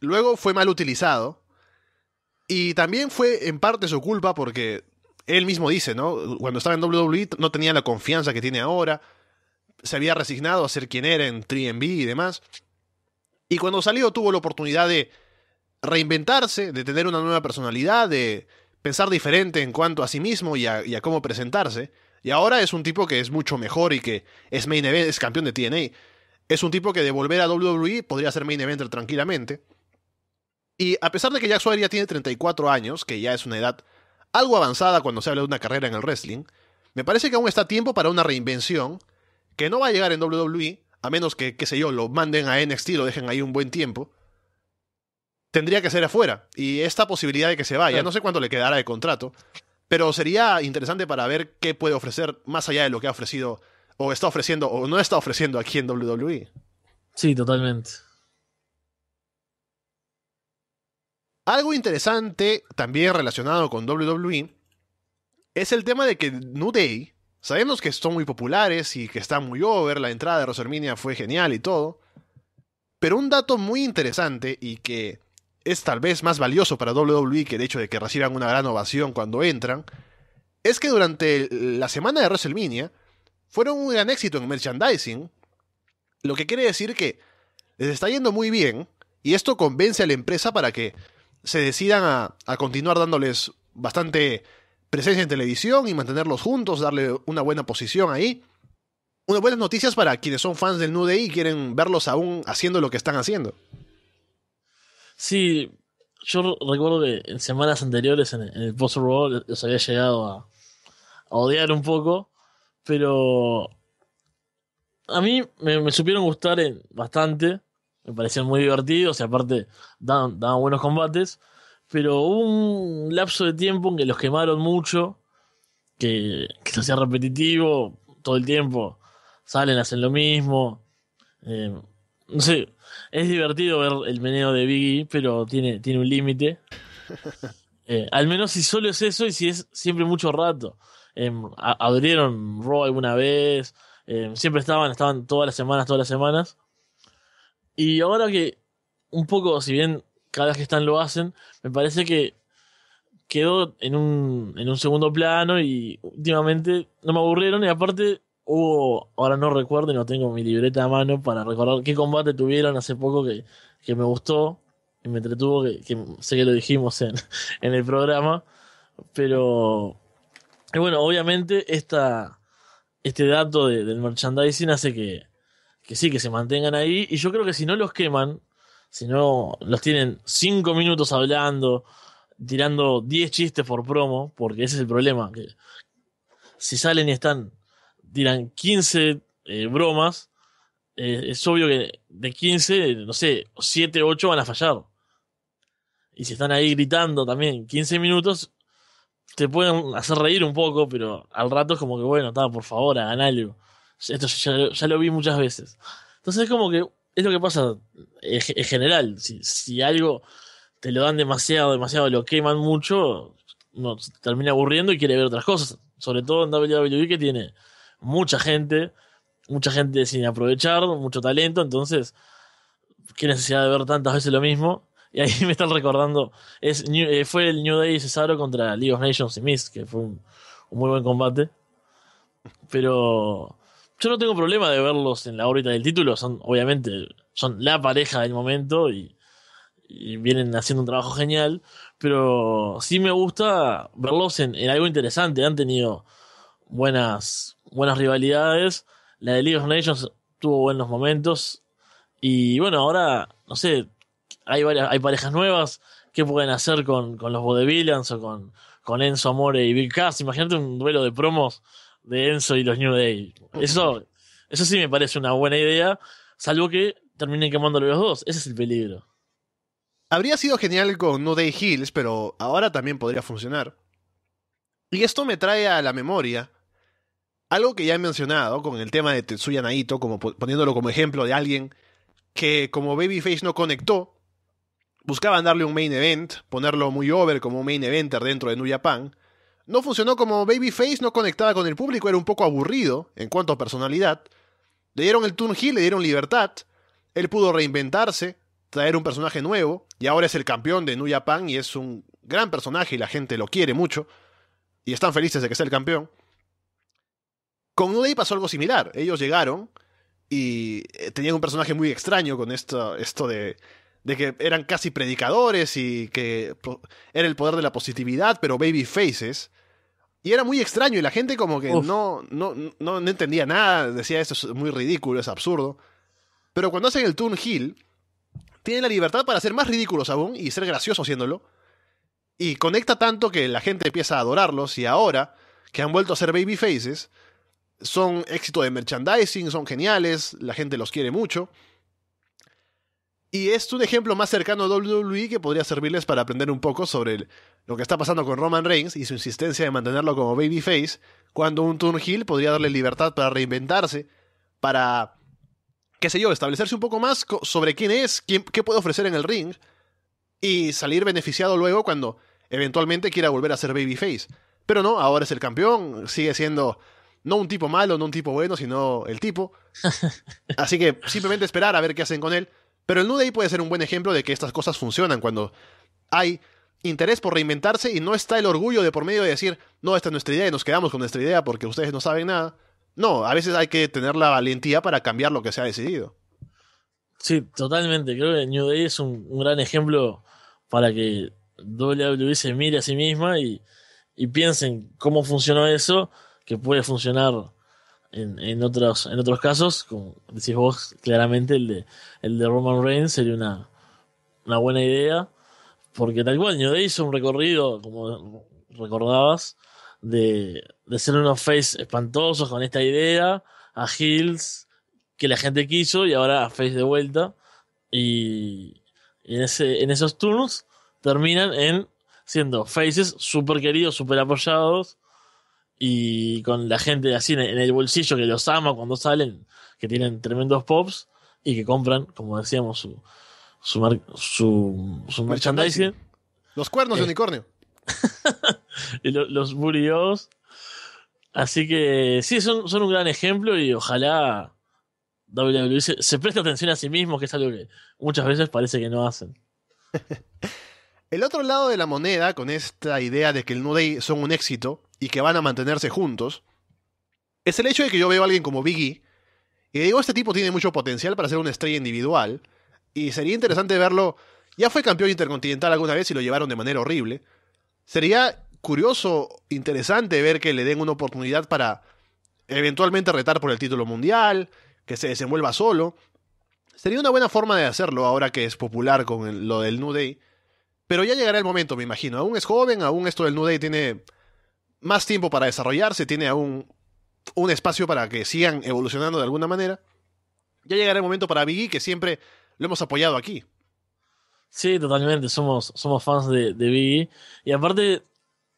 luego fue mal utilizado, y también fue en parte su culpa porque él mismo dice, ¿no? Cuando estaba en WWE no tenía la confianza que tiene ahora, se había resignado a ser quien era en 3 b y demás. Y cuando salió tuvo la oportunidad de reinventarse, de tener una nueva personalidad, de pensar diferente en cuanto a sí mismo y a, cómo presentarse. Y ahora es un tipo que es mucho mejor y que es main event, es campeón de TNA. Es un tipo que de volver a WWE podría ser main eventer tranquilamente. Y a pesar de que Jack Swagger ya tiene 34 años, que ya es una edad algo avanzada cuando se habla de una carrera en el wrestling, me parece que aún está tiempo para una reinvención que no va a llegar en WWE, a menos que, qué sé yo, lo manden a NXT, lo dejen ahí un buen tiempo, tendría que ser afuera. Y esta posibilidad de que se vaya, no sé cuánto le quedará de contrato, pero sería interesante para ver qué puede ofrecer más allá de lo que ha ofrecido, o está ofreciendo, o no está ofreciendo aquí en WWE. Sí, totalmente. Algo interesante también relacionado con WWE es el tema de que New Day Sabemos que son muy populares y que están muy over, la entrada de WrestleMania fue genial y todo. Pero un dato muy interesante y que es tal vez más valioso para WWE que el hecho de que reciban una gran ovación cuando entran, es que durante la semana de WrestleMania fueron un gran éxito en merchandising, lo que quiere decir que les está yendo muy bien y esto convence a la empresa para que se decidan a continuar dándoles bastante presencia en televisión y mantenerlos juntos, darle una buena posición ahí. Unas buenas noticias para quienes son fans del Nude y quieren verlos aún haciendo lo que están haciendo. Sí, yo recuerdo que en semanas anteriores en el, Post roll los había llegado a, odiar un poco, pero a mí me, supieron gustar bastante, me parecían muy divertidos y aparte dan daban buenos combates pero hubo un lapso de tiempo en que los quemaron mucho, que, que se hacía repetitivo todo el tiempo. Salen, hacen lo mismo. Eh, no sé, es divertido ver el meneo de Biggie, pero tiene, tiene un límite. Eh, al menos si solo es eso y si es siempre mucho rato. Eh, abrieron Raw alguna vez, siempre estaban, estaban todas las semanas, todas las semanas. Y ahora que un poco, si bien cada vez que están lo hacen, me parece que quedó en un, en un segundo plano y últimamente no me aburrieron y aparte hubo, ahora no recuerdo y no tengo mi libreta a mano para recordar qué combate tuvieron hace poco que, me gustó y me entretuvo, que, sé que lo dijimos en, el programa, pero bueno, obviamente esta, este dato del merchandising hace que, que sí, que se mantengan ahí y yo creo que si no los queman, si no los tienen cinco minutos hablando, tirando 10 chistes por promo, porque ese es el problema. si salen y están, tiran 15 eh, bromas, eh, es obvio que de 15, no sé, 7, 8 van a fallar. Y si están ahí gritando también 15 minutos, te pueden hacer reír un poco, pero al rato es como que, bueno, está, por favor, hagan algo. Esto ya, ya lo vi muchas veces. Entonces es como que es lo que pasa en general. Si, algo te lo dan demasiado, demasiado, lo queman mucho, termina aburriendo y quiere ver otras cosas. Sobre todo en WWE que tiene mucha gente, mucha gente sin aprovechar, mucho talento, entonces qué necesidad de ver tantas veces lo mismo. Y ahí me están recordando, es eh, fue el New Day Cesaro contra League of Nations y Mist, que fue un muy buen combate. Pero yo no tengo problema de verlos en la órbita del título, son obviamente son la pareja del momento y, vienen haciendo un trabajo genial, pero sí me gusta verlos en, algo interesante, han tenido buenas, buenas rivalidades, la de League of Nations tuvo buenos momentos y bueno, ahora, no sé, hay, varias, hay parejas nuevas, ¿qué pueden hacer con, los Bodevillans o con, con Enzo Amore y Bill Cass? Imagínate un duelo de promos de Enzo y los New Day. Eso, eso sí me parece una buena idea, salvo que terminen quemándolo los dos. Ese es el peligro. Habría sido genial con New Day Hills, pero ahora también podría funcionar. Y esto me trae a la memoria algo que ya he mencionado con el tema de Tetsuya Naito, como poniéndolo como ejemplo de alguien que como Babyface no conectó, buscaban darle un main event, ponerlo muy over como un main eventer dentro de New Japan, no funcionó como Babyface, no conectaba con el público, era un poco aburrido en cuanto a personalidad. Le dieron el turn heel, le dieron libertad. Él pudo reinventarse, traer un personaje nuevo, y ahora es el campeón de New Japan y es un gran personaje y la gente lo quiere mucho. Y están felices de que sea el campeón. Con New pasó algo similar. Ellos llegaron y eh, tenían un personaje muy extraño con esto, esto de, de que eran casi predicadores y que era el poder de la positividad, pero baby faces. Y era muy extraño y la gente como que no, no, no, entendía nada, decía esto es muy ridículo, es absurdo. Pero cuando hacen el Toon Hill, tienen la libertad para ser más ridículos aún y ser gracioso haciéndolo. Y conecta tanto que la gente empieza a adorarlos y ahora que han vuelto a ser baby faces, son éxito de merchandising, son geniales, la gente los quiere mucho. Y es un ejemplo más cercano a WWE que podría servirles para aprender un poco sobre lo que está pasando con Roman Reigns y su insistencia de mantenerlo como babyface, cuando un turn heel podría darle libertad para reinventarse, para, qué sé yo, establecerse un poco más sobre quién es, quién, qué puede ofrecer en el ring, y salir beneficiado luego cuando eventualmente quiera volver a ser babyface. Pero no, ahora es el campeón, sigue siendo no un tipo malo, no un tipo bueno, sino el tipo. Así que simplemente esperar a ver qué hacen con él. Pero el New Day puede ser un buen ejemplo de que estas cosas funcionan cuando hay interés por reinventarse y no está el orgullo de por medio de decir, no, esta es nuestra idea y nos quedamos con nuestra idea porque ustedes no saben nada. No, a veces hay que tener la valentía para cambiar lo que se ha decidido. Sí, totalmente. Creo que New Day es un, gran ejemplo para que WWE se mire a sí misma y, y piensen cómo funcionó eso, que puede funcionar en, en, otros, en otros casos, como decís vos, claramente el de, el de Roman Reigns sería una, una buena idea, porque tal cual New Day hizo un recorrido, como recordabas, de, de ser unos face espantosos con esta idea, a Hills, que la gente quiso, y ahora a face de vuelta, y, en, ese, en esos turnos terminan en siendo faces súper queridos, Super apoyados, y con la gente así en el bolsillo que los ama cuando salen, que tienen tremendos pops y que compran, como decíamos, su, su, su, merchandising. Los cuernos de eh. unicornio. y los burios. Así que sí, son, son un gran ejemplo y ojalá WWE se, se preste atención a sí mismo, que es algo que muchas veces parece que no hacen. El otro lado de la moneda, con esta idea de que el New Day son un éxito y que van a mantenerse juntos, es el hecho de que yo veo a alguien como Biggie y digo, este tipo tiene mucho potencial para ser una estrella individual y sería interesante verlo. Ya fue campeón intercontinental alguna vez y lo llevaron de manera horrible. Sería curioso, interesante ver que le den una oportunidad para eventualmente retar por el título mundial, que se desenvuelva solo. Sería una buena forma de hacerlo ahora que es popular con lo del New Day pero ya llegará el momento, me imagino. Aún es joven, aún esto del New Day tiene más tiempo para desarrollarse, tiene aún un espacio para que sigan evolucionando de alguna manera. Ya llegará el momento para Biggie, que siempre lo hemos apoyado aquí. Sí, totalmente, somos, somos fans de, de Biggie. Y aparte,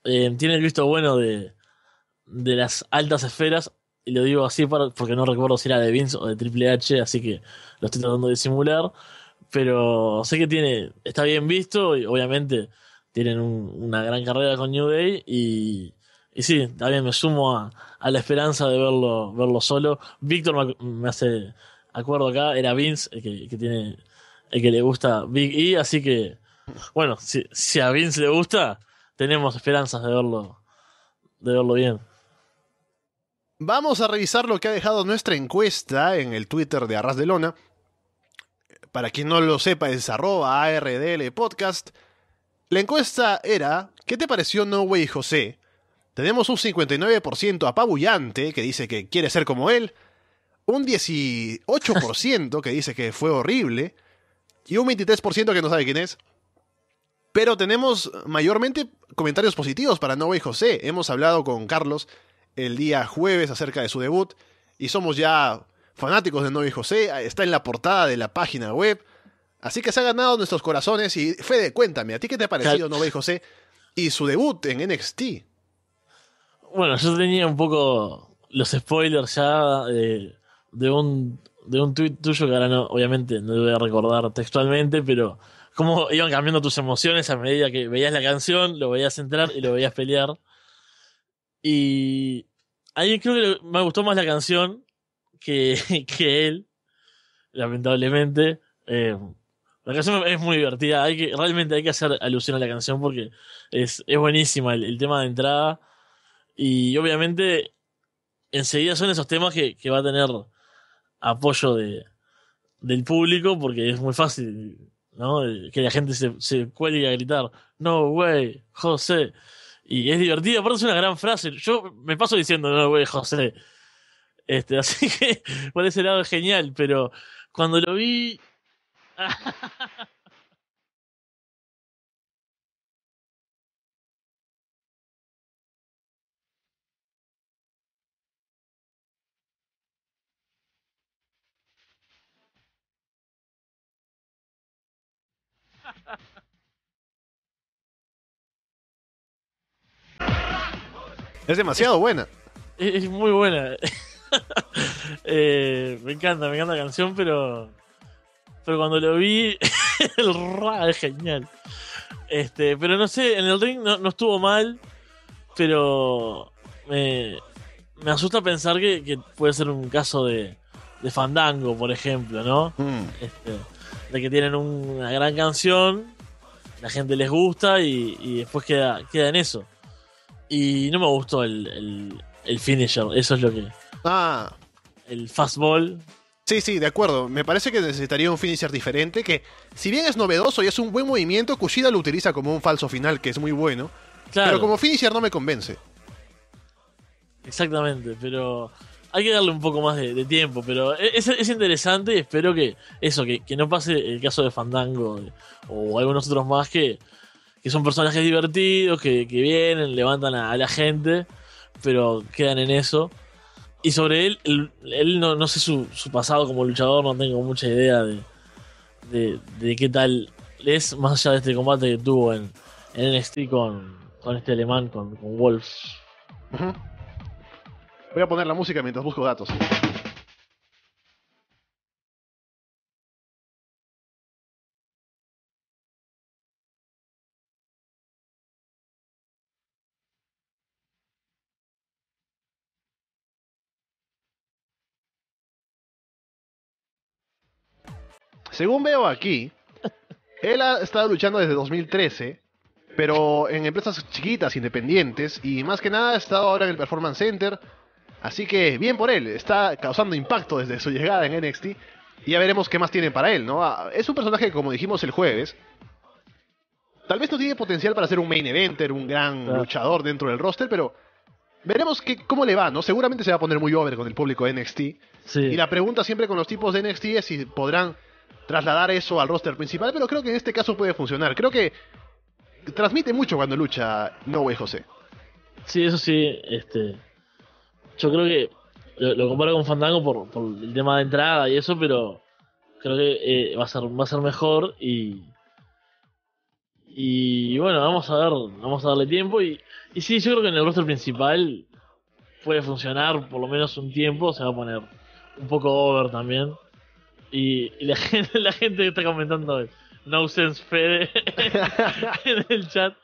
eh, tiene el visto bueno de, de las altas esferas, y lo digo así porque no recuerdo si era de Vince o de Triple H, así que lo estoy tratando de simular. Pero sé que tiene, está bien visto y obviamente tienen una gran carrera con New Day y, y sí, también me sumo a, la esperanza de verlo, verlo solo. Víctor me, hace acuerdo acá, era Vince el que, tiene, el que le gusta Big E, así que bueno, si, a Vince le gusta, tenemos esperanzas de verlo, de verlo bien. Vamos a revisar lo que ha dejado nuestra encuesta en el Twitter de Arras de Lona. Para quien no lo sepa, es arroba ARDL Podcast. La encuesta era, ¿qué te pareció No Way José? Tenemos un 59% apabullante que dice que quiere ser como él, un 18% que dice que fue horrible y un 23% que no sabe quién es. Pero tenemos mayormente comentarios positivos para No Way José. Hemos hablado con Carlos el día jueves acerca de su debut y somos ya fanáticos de Novi José, está en la portada de la página web. Así que se ha ganado nuestros corazones y Fede, cuéntame, ¿a ti qué te ha parecido Novi José y su debut en NXT? Bueno, yo tenía un poco los spoilers ya de, de un de un tuit tuyo que ahora no, obviamente no lo voy a recordar textualmente, pero cómo iban cambiando tus emociones a medida que veías la canción, lo veías entrar y lo veías pelear. Y ahí creo que me gustó más la canción que, que él, lamentablemente. Eh, la canción es muy divertida, hay que, realmente hay que hacer alusión a la canción porque es, es buenísima el, tema de entrada. Y obviamente enseguida son esos temas que, va a tener apoyo de, del público porque es muy fácil, ¿no? Que la gente se, se cuelgue a gritar, no way, José. Y es divertido, aparte es una gran frase. Yo me paso diciendo, no way, José, este, así que por ese lado es genial, pero cuando lo vi. Es demasiado buena. Es, es muy buena. Eh, me encanta, me encanta la canción, pero. Pero cuando lo vi, el es genial. Este, pero no sé, en el ring no, estuvo mal, pero. me me asusta pensar que, puede ser un caso de, de Fandango, por ejemplo, ¿no? Hmm. Este, de que tienen una gran canción, la gente les gusta y, después queda, queda en eso. Y no me gustó el, el finisher, eso es lo que, Ah. El fastball. Sí, sí, de acuerdo. Me parece que necesitaría un finisher diferente que, si bien es novedoso y es un buen movimiento, Kushida lo utiliza como un falso final, que es muy bueno. Pero como finisher no me convence. Exactamente, pero hay que darle un poco más de, tiempo, pero e-, es, es, interesante y espero que eso, que, no pase el caso de Fandango o algunos otros más que, son personajes divertidos, que, vienen, levantan a, la gente, pero quedan en eso. Y sobre él, él, no, sé su, pasado como luchador, no tengo mucha idea de, qué tal es, más allá de este combate que tuvo en, en NXT con, este alemán, con, con Wolf. Voy a poner la música mientras busco datos. Según veo aquí, él ha estado luchando desde 2013, pero en empresas chiquitas, independientes, y más que nada ha estado ahora en el Performance Center. Así que bien por él, está causando impacto desde su llegada en NXT. Y ya veremos qué más tienen para él, ¿no? Ah, es un personaje que, como dijimos el jueves, tal vez no tiene potencial para ser un main eventer, un gran luchador dentro del roster, pero veremos que, cómo le va, ¿no? Seguramente se va a poner muy over con el público de NXT. Y la pregunta siempre con los tipos de NXT es si podrán trasladar eso al roster principal, pero creo que en este caso puede funcionar. Creo que transmite mucho cuando lucha No Way José. Sí, eso sí, este yo creo que lo, comparo con Fandango por, el tema de entrada y eso, pero creo que eh, va a ser va a ser mejor y y bueno, vamos a ver, vamos a darle tiempo y y sí, yo creo que en el roster principal puede funcionar por lo menos un tiempo, se va a poner un poco over también. Y, la, gente, que está comentando No Sense Fede en el chat.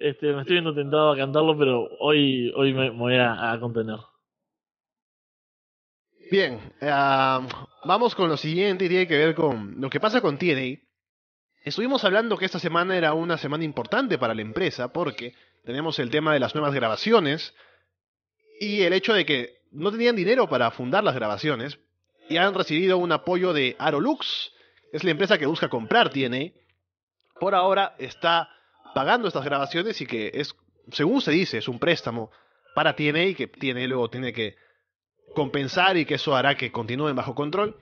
Este, me estoy viendo tentado a cantarlo, pero hoy, hoy me, voy a, contener. Bien, vamos con lo siguiente y tiene que ver con lo que pasa con TNA. Estuvimos hablando que esta semana era una semana importante para la empresa porque tenemos el tema de las nuevas grabaciones y el hecho de que no tenían dinero para fundar las grabaciones, y han recibido un apoyo de Arolux, es la empresa que busca comprar TNA. Por ahora está pagando estas grabaciones y que es, según se dice, es un préstamo para TNA y que TNA luego tiene que compensar y que eso hará que continúen bajo control.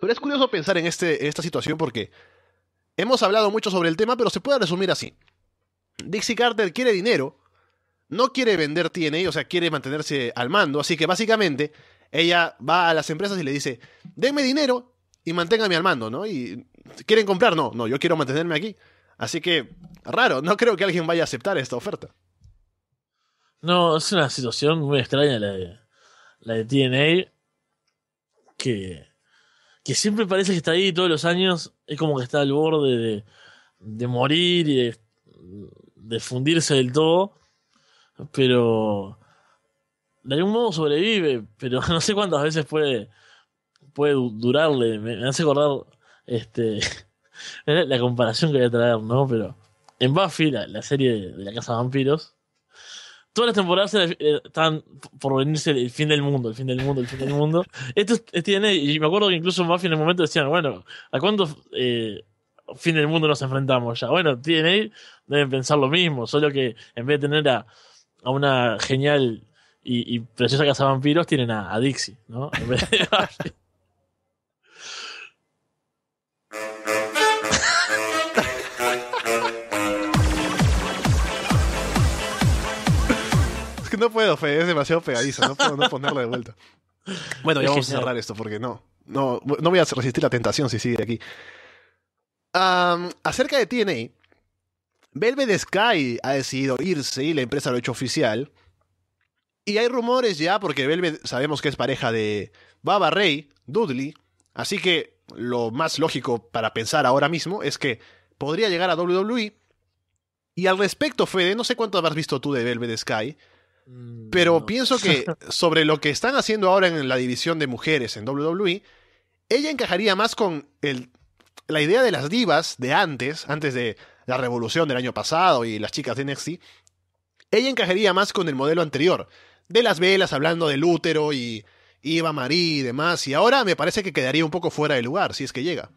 Pero es curioso pensar en este, esta situación porque hemos hablado mucho sobre el tema, pero se puede resumir así. Dixie Carter quiere dinero, no quiere vender TNA, o sea, quiere mantenerse al mando, así que básicamente ella va a las empresas y le dice, denme dinero y manténgame al mando, ¿no? Y quieren comprar, no, no, yo quiero mantenerme aquí. Así que, raro, no creo que alguien vaya a aceptar esta oferta. No, es una situación muy extraña la de, la de TNA, que, siempre parece que está ahí todos los años, es como que está al borde de, morir y de, de fundirse del todo, pero de algún modo sobrevive, pero no sé cuántas veces puede, puede durarle. Me, hace acordar este, la comparación que voy a traer, ¿no? Pero en Buffy, la, serie de, la Casa de Vampiros, todas las temporadas eh, están por venirse el fin del mundo, el fin del mundo, el fin del mundo. Esto es, TNA, y me acuerdo que incluso en Buffy en el momento decían, bueno, ¿a cuánto eh, fin del mundo nos enfrentamos ya? Bueno, TNA deben pensar lo mismo, solo que en vez de tener a, a una genial y, y Preciosa vampiros tienen a, Dixie, ¿no? es que no puedo, es demasiado pegadiza, no puedo no ponerla de vuelta. Bueno, ya vamos a cerrar esto porque no, no, voy a resistir la tentación si sigue aquí. acerca de TNA, Velvet Sky ha decidido irse y la empresa lo ha hecho oficial. Y hay rumores ya, porque Velvet sabemos que es pareja de Baba Rey, Dudley, así que lo más lógico para pensar ahora mismo es que podría llegar a WWE. Y al respecto, Fede, no sé cuánto habrás visto tú de Velvet Sky, mm, pero pienso que sobre lo que están haciendo ahora en la división de mujeres en WWE, ella encajaría más con el, la idea de las divas de antes, antes de la revolución del año pasado y las chicas de NXT. Ella encajaría más con el modelo anterior, de las velas, hablando del útero y Eva María y demás, y ahora me parece que quedaría un poco fuera de lugar, si es que llega.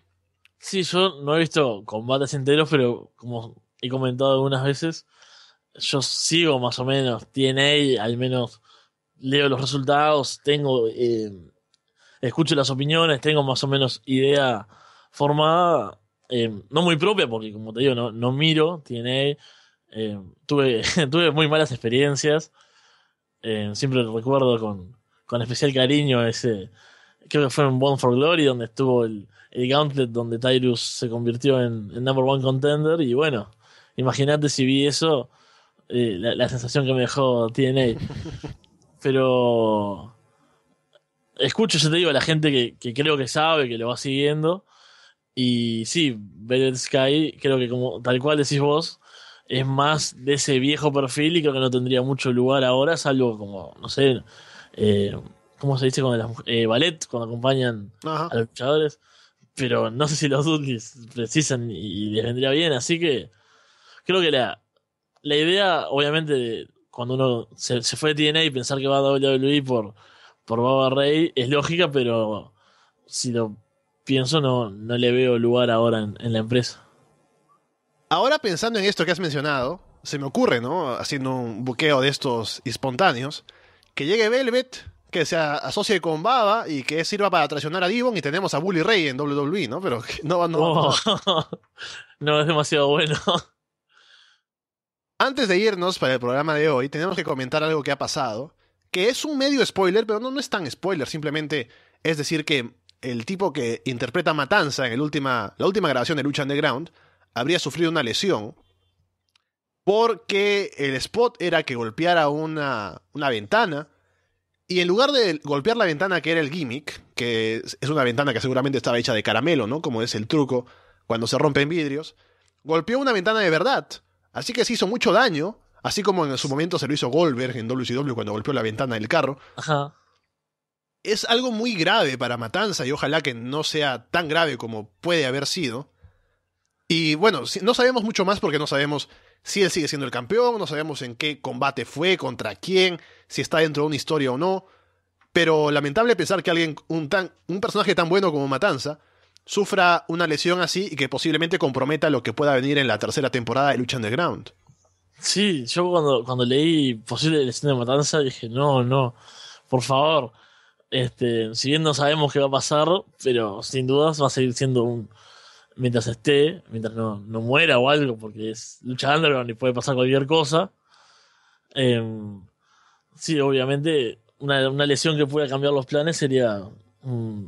Sí, yo no he visto combates enteros, pero como he comentado algunas veces, yo sigo más o menos TNA, al menos leo los resultados, tengo, eh, escucho las opiniones, tengo más o menos idea formada, eh, no muy propia, porque como te digo, no, no miro TNA, eh, tuve, tuve muy malas experiencias eh, siempre recuerdo con, especial cariño ese. Creo que fue en Born for Glory donde estuvo el, el Gauntlet donde Tyrus se convirtió en, number one contender. Y bueno, imagínate si vi eso, eh, la, sensación que me dejó TNA. Pero escucho, yo te digo, a la gente que, creo que sabe, que lo va siguiendo. Y sí, el Sky, creo que como tal cual decís vos, es más de ese viejo perfil y creo que no tendría mucho lugar ahora, salvo como, no sé, eh, ¿cómo se dice con las eh, ballet, cuando acompañan a los luchadores? Pero no sé si los Dudleys precisan y les vendría bien, así que creo que la, la idea, obviamente, cuando uno se, fue de TNA y pensar que va a WWE por, por Baba Rey es lógica, pero si lo pienso no, no le veo lugar ahora en la empresa. Ahora pensando en esto que has mencionado, se me ocurre, ¿no? Haciendo un buqueo de estos espontáneos, que llegue Velvet, que se asocie con Baba y que sirva para traicionar a Divon y tenemos a Bully Ray en WWE, ¿no? Pero no, no, oh. no. es demasiado bueno. Antes de irnos para el programa de hoy, tenemos que comentar algo que ha pasado, que es un medio spoiler, pero no, es tan spoiler, simplemente es decir que el tipo que interpreta Matanza en la última grabación de Lucha Underground habría sufrido una lesión porque el spot era que golpeara una, una ventana y en lugar de golpear la ventana que era el gimmick, que es una ventana que seguramente estaba hecha de caramelo, ¿no? Como es el truco cuando se rompen vidrios, golpeó una ventana de verdad. Así que se hizo mucho daño, así como en su momento se lo hizo Goldberg en WCW cuando golpeó la ventana del carro. Es algo muy grave para Matanza y ojalá que no sea tan grave como puede haber sido. Y bueno, no sabemos mucho más porque no sabemos si él sigue siendo el campeón, no sabemos en qué combate fue, contra quién, si está dentro de una historia o no. Pero lamentable pensar que alguien, un, tan, un personaje tan bueno como Matanza, sufra una lesión así y que posiblemente comprometa lo que pueda venir en la tercera temporada de Lucha Underground. Sí, yo cuando, cuando leí posible lesión de Matanza dije, no, no, por favor. Este, si bien no sabemos qué va a pasar, pero sin dudas va a seguir siendo un, mientras esté, mientras no, muera o algo, porque es lucha y puede pasar cualquier cosa. Em, sí, obviamente, una, lesión que pueda cambiar los planes sería mm,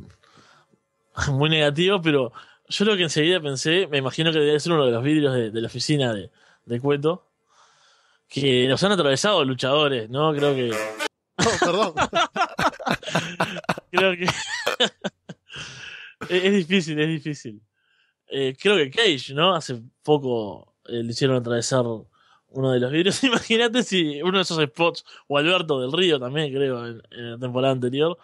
muy negativo, pero yo lo que enseguida pensé, me imagino que debe ser uno de los vidrios de, la oficina de, de Cueto, que nos han atravesado luchadores, ¿no? Creo que. Oh, perdón. Creo que. es difícil, es difícil eh, creo que Cage, ¿no? Hace poco eh, le hicieron atravesar uno de los vidrios. Imagínate si uno de esos spots, o Alberto del Río también, creo, en, la temporada anterior,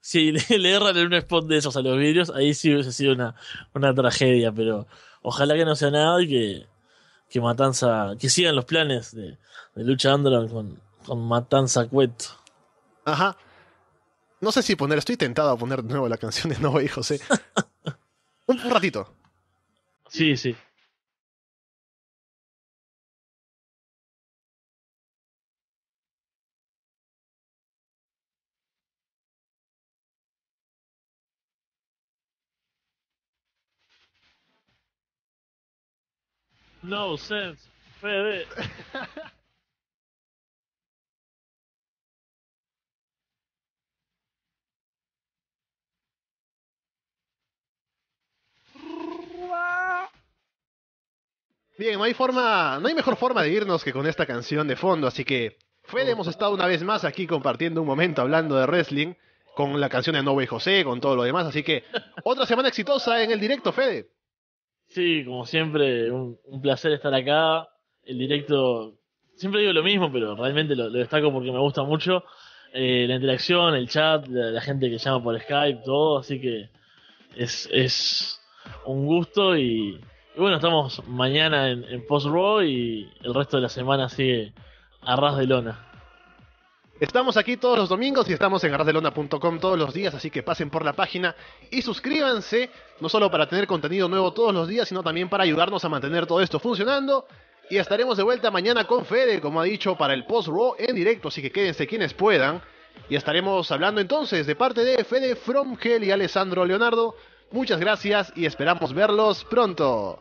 si le, erran en un spot de esos a los vidrios, ahí sí hubiese sido una, una tragedia, pero ojalá que no sea nada y que, que Matanza, que sigan los planes de, de Lucha Andron con, con Matanza Cueto. Ajá. No sé si poner, estoy tentado a poner de nuevo la canción de No y José. un ratito. Sí, sí. No sense. Fede. Bien, no hay forma, no hay mejor forma de irnos que con esta canción de fondo, así que Fede, hemos estado una vez más aquí compartiendo un momento hablando de wrestling con la canción de No y José, con todo lo demás, así que otra semana exitosa en el directo, Fede. Sí, como siempre, un, placer estar acá. El directo, siempre digo lo mismo, pero realmente lo, destaco porque me gusta mucho. Eh, la interacción, el chat, la, la, gente que llama por Skype, todo, así que es, es un gusto y, bueno, estamos mañana en, Post Raw y el resto de la semana sigue a ras de lona. Estamos aquí todos los domingos y estamos en arrasdelona.com todos los días, así que pasen por la página y suscríbanse, no solo para tener contenido nuevo todos los días, sino también para ayudarnos a mantener todo esto funcionando. Y estaremos de vuelta mañana con Fede, como ha dicho, para el Post Raw en directo, así que quédense quienes puedan. Y estaremos hablando entonces de parte de Fede Fromgel y Alessandro Leonardo. Muchas gracias y esperamos verlos pronto.